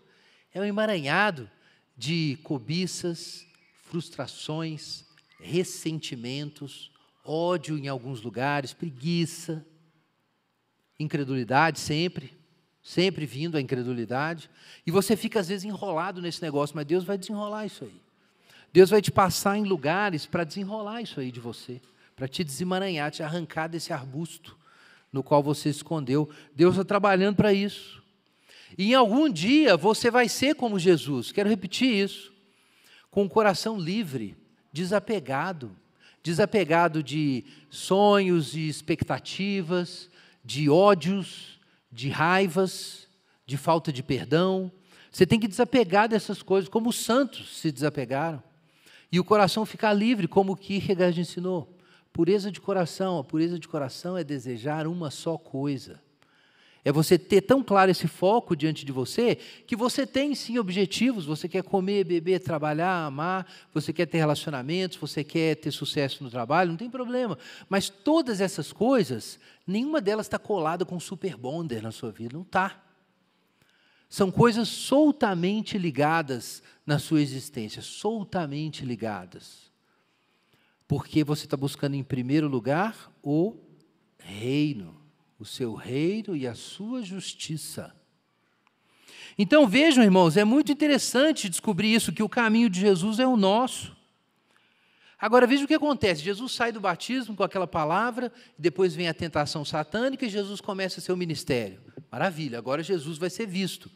É um emaranhado de cobiças, frustrações, ressentimentos, ódio em alguns lugares, preguiça, incredulidade sempre, sempre vindo a incredulidade. E você fica às vezes enrolado nesse negócio, mas Deus vai desenrolar isso aí. Deus vai te passar em lugares para desenrolar isso aí de você para te desemaranhar, te arrancar desse arbusto no qual você se escondeu. Deus está trabalhando para isso. E em algum dia você vai ser como Jesus, quero repetir isso, com o coração livre, desapegado desapegado de sonhos e expectativas, de ódios, de raivas, de falta de perdão. Você tem que desapegar dessas coisas, como os santos se desapegaram. E o coração ficar livre, como o Kierkegaard ensinou. Pureza de coração. A pureza de coração é desejar uma só coisa. É você ter tão claro esse foco diante de você que você tem sim objetivos. Você quer comer, beber, trabalhar, amar, você quer ter relacionamentos, você quer ter sucesso no trabalho, não tem problema. Mas todas essas coisas, nenhuma delas está colada com um super bonder na sua vida, não está. São coisas soltamente ligadas na sua existência, soltamente ligadas. Porque você está buscando em primeiro lugar o reino, o seu reino e a sua justiça. Então vejam, irmãos, é muito interessante descobrir isso, que o caminho de Jesus é o nosso. Agora veja o que acontece: Jesus sai do batismo com aquela palavra, depois vem a tentação satânica e Jesus começa seu ministério. Maravilha, agora Jesus vai ser visto.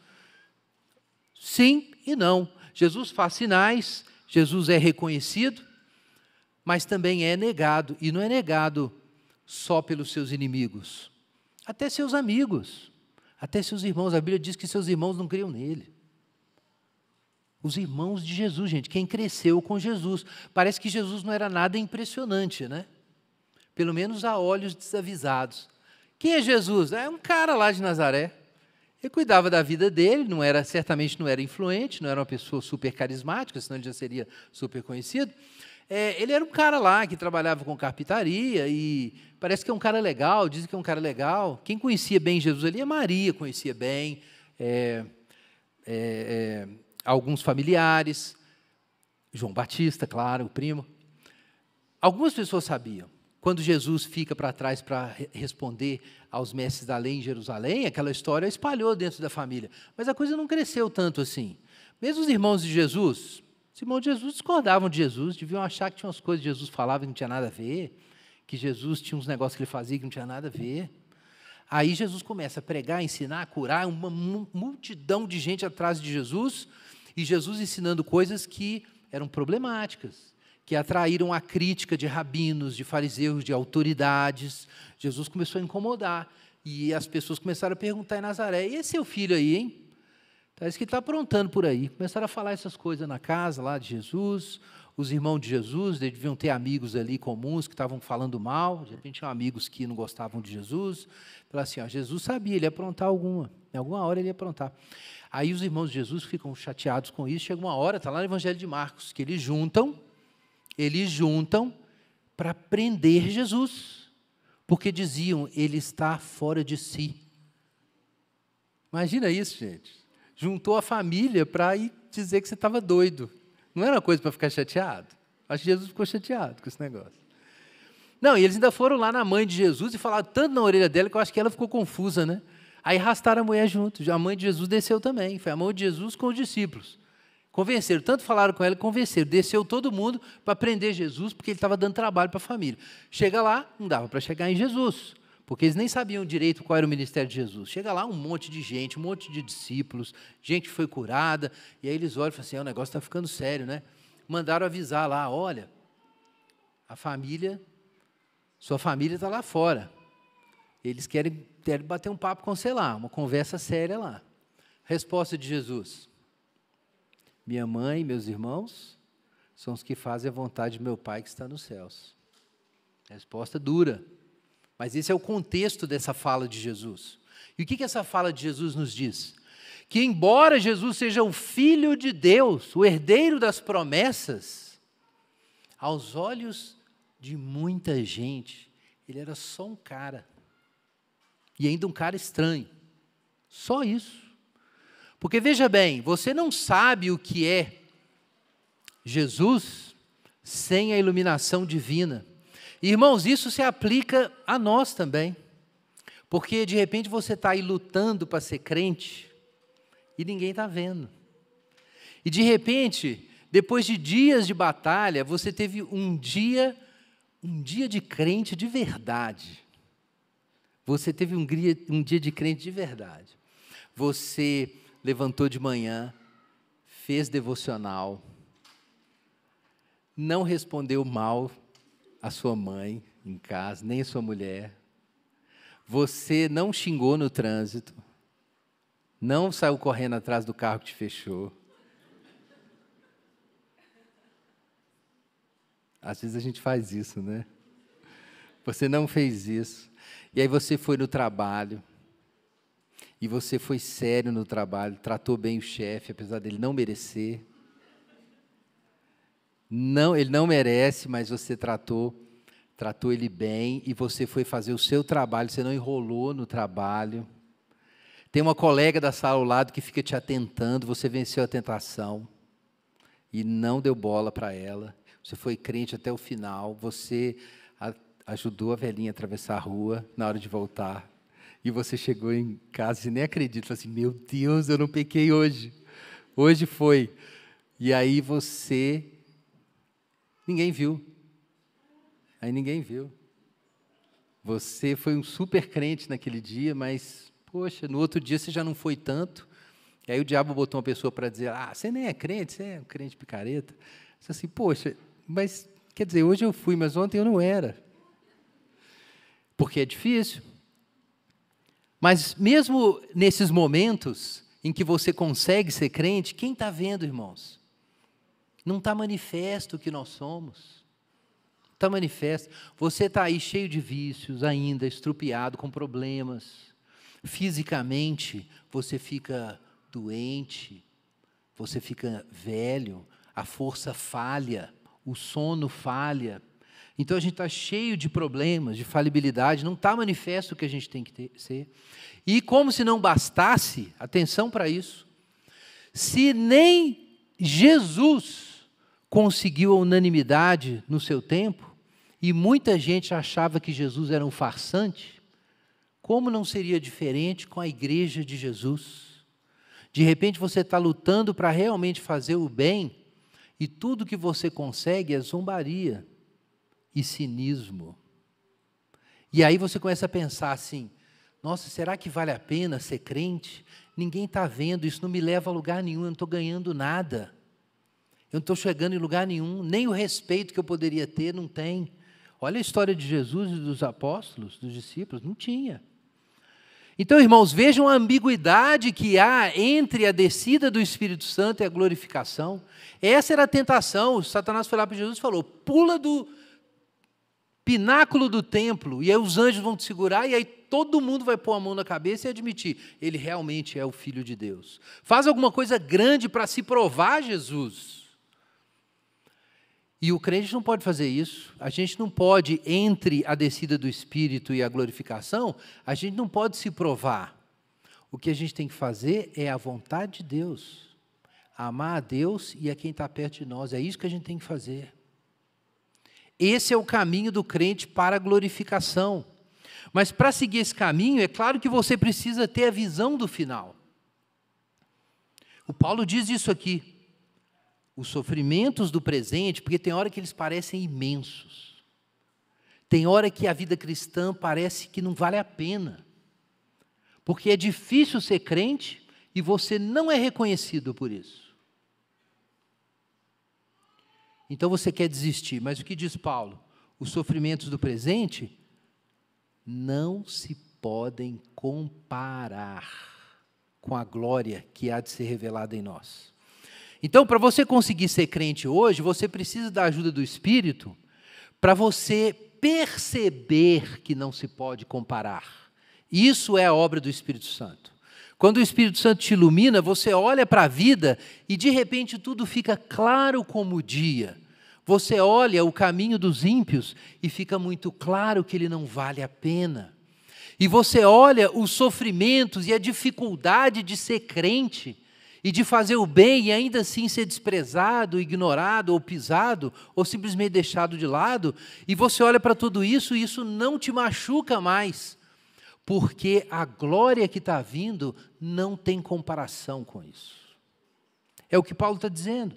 Sim e não. Jesus faz sinais, Jesus é reconhecido, mas também é negado, e não é negado só pelos seus inimigos, até seus amigos, até seus irmãos. A Bíblia diz que seus irmãos não criam nele. Os irmãos de Jesus, gente, quem cresceu com Jesus. Parece que Jesus não era nada impressionante, né? Pelo menos a olhos desavisados. Quem é Jesus? É um cara lá de Nazaré. Ele cuidava da vida dele, não era certamente não era influente, não era uma pessoa super carismática, senão ele já seria super conhecido, é, ele era um cara lá que trabalhava com carpintaria e parece que é um cara legal, dizem que é um cara legal. Quem conhecia bem Jesus ali é Maria, conhecia bem é, é, é alguns familiares, João Batista, claro, o primo. Algumas pessoas sabiam. Quando Jesus fica para trás para responder aos mestres da lei em Jerusalém, aquela história espalhou dentro da família. Mas a coisa não cresceu tanto assim. Mesmo os irmãos de Jesus, os irmãos de Jesus discordavam de Jesus, deviam achar que tinha umas coisas que Jesus falava que não tinha nada a ver, que Jesus tinha uns negócios que ele fazia que não tinha nada a ver. Aí Jesus começa a pregar, ensinar, a curar uma multidão de gente atrás de Jesus, e Jesus ensinando coisas que eram problemáticas, que atraíram a crítica de rabinos, de fariseus, de autoridades. Jesus começou a incomodar, e as pessoas começaram a perguntar em Nazaré: e esse seu filho aí, hein? isso que está aprontando por aí. Começaram a falar essas coisas na casa lá de Jesus. Os irmãos de Jesus deviam ter amigos ali comuns que estavam falando mal. De repente tinham amigos que não gostavam de Jesus. Falaram assim: ó, Jesus sabia, ele ia aprontar alguma. Em alguma hora ele ia aprontar. Aí os irmãos de Jesus ficam chateados com isso. Chega uma hora, está lá no Evangelho de Marcos, que eles juntam, eles juntam para prender Jesus. Porque diziam, ele está fora de si. Imagina isso, gente juntou a família para ir dizer que você estava doido. Não era coisa para ficar chateado. Acho que Jesus ficou chateado com esse negócio. Não, e eles ainda foram lá na mãe de Jesus e falaram tanto na orelha dela que eu acho que ela ficou confusa, né? Aí arrastaram a mulher junto. A mãe de Jesus desceu também. Foi a mão de Jesus com os discípulos. Convenceram, tanto falaram com ela, convenceram. Desceu todo mundo para prender Jesus, porque ele estava dando trabalho para a família. Chega lá, não dava para chegar em Jesus porque eles nem sabiam direito qual era o ministério de Jesus. Chega lá um monte de gente, um monte de discípulos, gente foi curada, e aí eles olham e falam assim: ah, o negócio está ficando sério, né? Mandaram avisar lá: olha, a família, sua família está lá fora. Eles querem, querem bater um papo com sei lá, uma conversa séria lá. Resposta de Jesus: Minha mãe e meus irmãos são os que fazem a vontade de meu Pai que está nos céus. Resposta dura. Mas esse é o contexto dessa fala de Jesus. E o que, que essa fala de Jesus nos diz? Que, embora Jesus seja o Filho de Deus, o herdeiro das promessas, aos olhos de muita gente, ele era só um cara. E ainda um cara estranho. Só isso. Porque veja bem, você não sabe o que é Jesus sem a iluminação divina. Irmãos, isso se aplica a nós também. Porque de repente você está aí lutando para ser crente e ninguém está vendo. E de repente, depois de dias de batalha, você teve um dia, um dia de crente de verdade. Você teve um dia, um dia de crente de verdade. Você levantou de manhã, fez devocional, não respondeu mal a sua mãe em casa, nem a sua mulher. Você não xingou no trânsito. Não saiu correndo atrás do carro que te fechou. Às vezes a gente faz isso, né? Você não fez isso. E aí você foi no trabalho. E você foi sério no trabalho, tratou bem o chefe, apesar dele não merecer. Não, ele não merece, mas você tratou tratou ele bem e você foi fazer o seu trabalho, você não enrolou no trabalho. Tem uma colega da sala ao lado que fica te atentando, você venceu a tentação e não deu bola para ela. Você foi crente até o final, você a, ajudou a velhinha a atravessar a rua na hora de voltar. E você chegou em casa e nem acredita, assim, meu Deus, eu não pequei hoje. Hoje foi. E aí você Ninguém viu. Aí ninguém viu. Você foi um super crente naquele dia, mas, poxa, no outro dia você já não foi tanto. E aí o diabo botou uma pessoa para dizer: Ah, você nem é crente, você é um crente picareta. Você assim, poxa, mas quer dizer, hoje eu fui, mas ontem eu não era. Porque é difícil. Mas mesmo nesses momentos em que você consegue ser crente, quem está vendo, irmãos? Não está manifesto o que nós somos. Está manifesto. Você está aí cheio de vícios ainda, estrupiado, com problemas. Fisicamente, você fica doente, você fica velho, a força falha, o sono falha. Então a gente está cheio de problemas, de falibilidade, não está manifesto o que a gente tem que ter, ser. E como se não bastasse, atenção para isso, se nem Jesus conseguiu a unanimidade no seu tempo, e muita gente achava que Jesus era um farsante, como não seria diferente com a igreja de Jesus? De repente você está lutando para realmente fazer o bem, e tudo que você consegue é zombaria e cinismo. E aí você começa a pensar assim: nossa, será que vale a pena ser crente? Ninguém está vendo, isso não me leva a lugar nenhum, eu não estou ganhando nada. Eu não estou chegando em lugar nenhum, nem o respeito que eu poderia ter, não tem. Olha a história de Jesus e dos apóstolos, dos discípulos, não tinha. Então, irmãos, vejam a ambiguidade que há entre a descida do Espírito Santo e a glorificação. Essa era a tentação. O Satanás foi lá para Jesus e falou: pula do pináculo do templo, e aí os anjos vão te segurar, e aí todo mundo vai pôr a mão na cabeça e admitir: ele realmente é o Filho de Deus. Faz alguma coisa grande para se provar, Jesus. E o crente não pode fazer isso. A gente não pode, entre a descida do Espírito e a glorificação, a gente não pode se provar. O que a gente tem que fazer é a vontade de Deus. Amar a Deus e a quem está perto de nós. É isso que a gente tem que fazer. Esse é o caminho do crente para a glorificação. Mas para seguir esse caminho, é claro que você precisa ter a visão do final. O Paulo diz isso aqui os sofrimentos do presente, porque tem hora que eles parecem imensos. Tem hora que a vida cristã parece que não vale a pena. Porque é difícil ser crente e você não é reconhecido por isso. Então você quer desistir, mas o que diz Paulo? Os sofrimentos do presente não se podem comparar com a glória que há de ser revelada em nós. Então, para você conseguir ser crente hoje, você precisa da ajuda do Espírito para você perceber que não se pode comparar. Isso é a obra do Espírito Santo. Quando o Espírito Santo te ilumina, você olha para a vida e de repente tudo fica claro como o dia. Você olha o caminho dos ímpios e fica muito claro que ele não vale a pena. E você olha os sofrimentos e a dificuldade de ser crente e de fazer o bem e ainda assim ser desprezado, ignorado ou pisado ou simplesmente deixado de lado, e você olha para tudo isso e isso não te machuca mais, porque a glória que está vindo não tem comparação com isso. É o que Paulo está dizendo.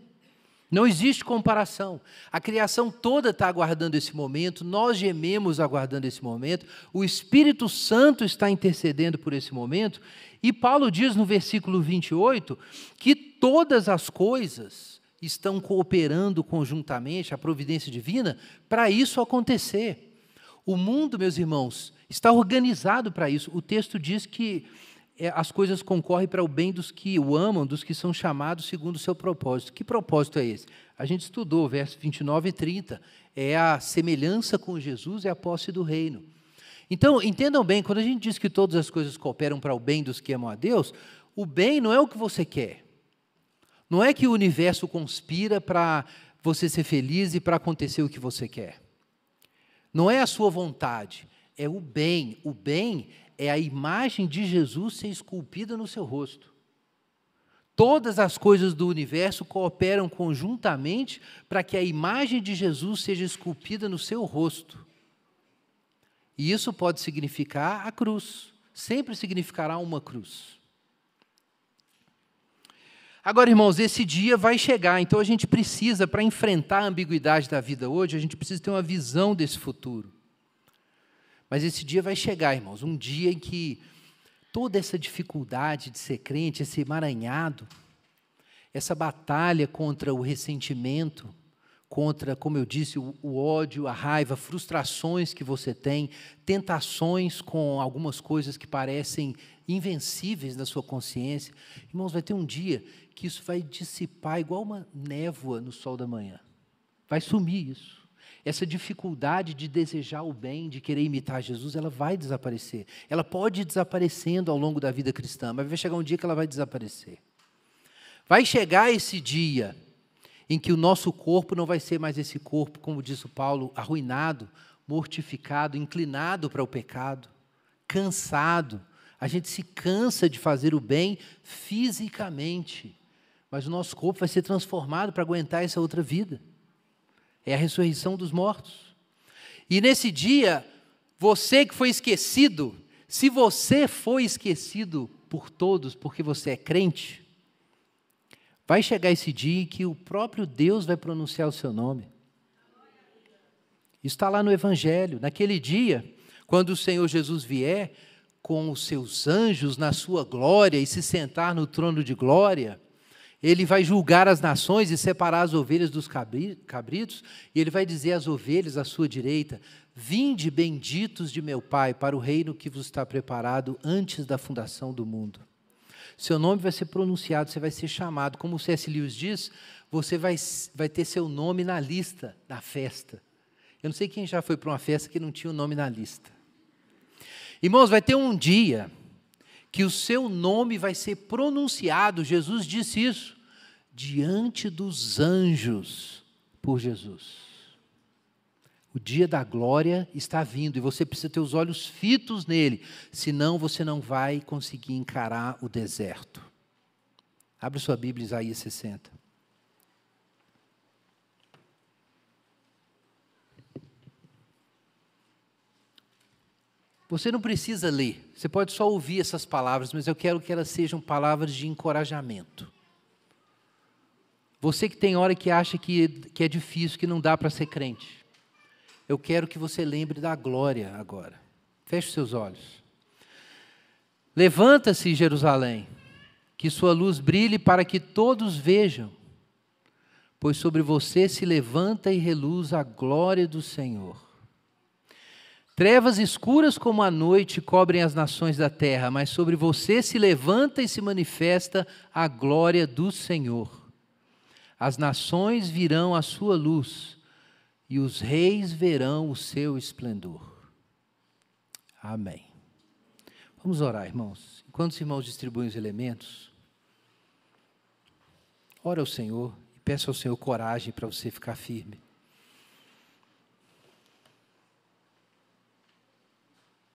Não existe comparação. A criação toda está aguardando esse momento, nós gememos aguardando esse momento, o Espírito Santo está intercedendo por esse momento, e Paulo diz no versículo 28 que todas as coisas estão cooperando conjuntamente, a providência divina, para isso acontecer. O mundo, meus irmãos, está organizado para isso. O texto diz que é, as coisas concorrem para o bem dos que o amam, dos que são chamados segundo o seu propósito. Que propósito é esse? A gente estudou, verso 29 e 30. É a semelhança com Jesus, é a posse do reino. Então, entendam bem, quando a gente diz que todas as coisas cooperam para o bem dos que amam a Deus, o bem não é o que você quer. Não é que o universo conspira para você ser feliz e para acontecer o que você quer. Não é a sua vontade, é o bem. O bem é a imagem de Jesus ser esculpida no seu rosto. Todas as coisas do universo cooperam conjuntamente para que a imagem de Jesus seja esculpida no seu rosto. E isso pode significar a cruz, sempre significará uma cruz. Agora, irmãos, esse dia vai chegar, então a gente precisa, para enfrentar a ambiguidade da vida hoje, a gente precisa ter uma visão desse futuro. Mas esse dia vai chegar, irmãos, um dia em que toda essa dificuldade de ser crente, esse emaranhado, essa batalha contra o ressentimento, contra, como eu disse, o, o, ódio, a raiva, frustrações que você tem, tentações com algumas coisas que parecem invencíveis na sua consciência. Irmãos, vai ter um dia que isso vai dissipar igual uma névoa no sol da manhã. Vai sumir isso essa dificuldade de desejar o bem, de querer imitar Jesus, ela vai desaparecer. Ela pode ir desaparecendo ao longo da vida cristã, mas vai chegar um dia que ela vai desaparecer. Vai chegar esse dia em que o nosso corpo não vai ser mais esse corpo, como diz o Paulo, arruinado, mortificado, inclinado para o pecado, cansado. A gente se cansa de fazer o bem fisicamente, mas o nosso corpo vai ser transformado para aguentar essa outra vida é a ressurreição dos mortos. E nesse dia, você que foi esquecido, se você foi esquecido por todos porque você é crente, vai chegar esse dia em que o próprio Deus vai pronunciar o seu nome. está lá no Evangelho. Naquele dia, quando o Senhor Jesus vier com os seus anjos na sua glória e se sentar no trono de glória, ele vai julgar as nações e separar as ovelhas dos cabritos, e ele vai dizer às ovelhas à sua direita: Vinde, benditos de meu Pai, para o reino que vos está preparado antes da fundação do mundo. Seu nome vai ser pronunciado, você vai ser chamado. Como o C.S. Lewis diz, você vai, vai ter seu nome na lista da festa. Eu não sei quem já foi para uma festa que não tinha o nome na lista. Irmãos, vai ter um dia que o seu nome vai ser pronunciado, Jesus disse isso, diante dos anjos por Jesus. O dia da glória está vindo e você precisa ter os olhos fitos nele, senão você não vai conseguir encarar o deserto. Abre sua Bíblia, Isaías 60. Você não precisa ler. Você pode só ouvir essas palavras, mas eu quero que elas sejam palavras de encorajamento. Você que tem hora que acha que, que é difícil, que não dá para ser crente, eu quero que você lembre da glória agora. Feche seus olhos. Levanta-se, Jerusalém, que sua luz brilhe para que todos vejam, pois sobre você se levanta e reluz a glória do Senhor. Trevas escuras como a noite cobrem as nações da terra, mas sobre você se levanta e se manifesta a glória do Senhor. As nações virão à sua luz e os reis verão o seu esplendor. Amém. Vamos orar, irmãos. Enquanto os irmãos distribuem os elementos, ora ao Senhor e peça ao Senhor coragem para você ficar firme.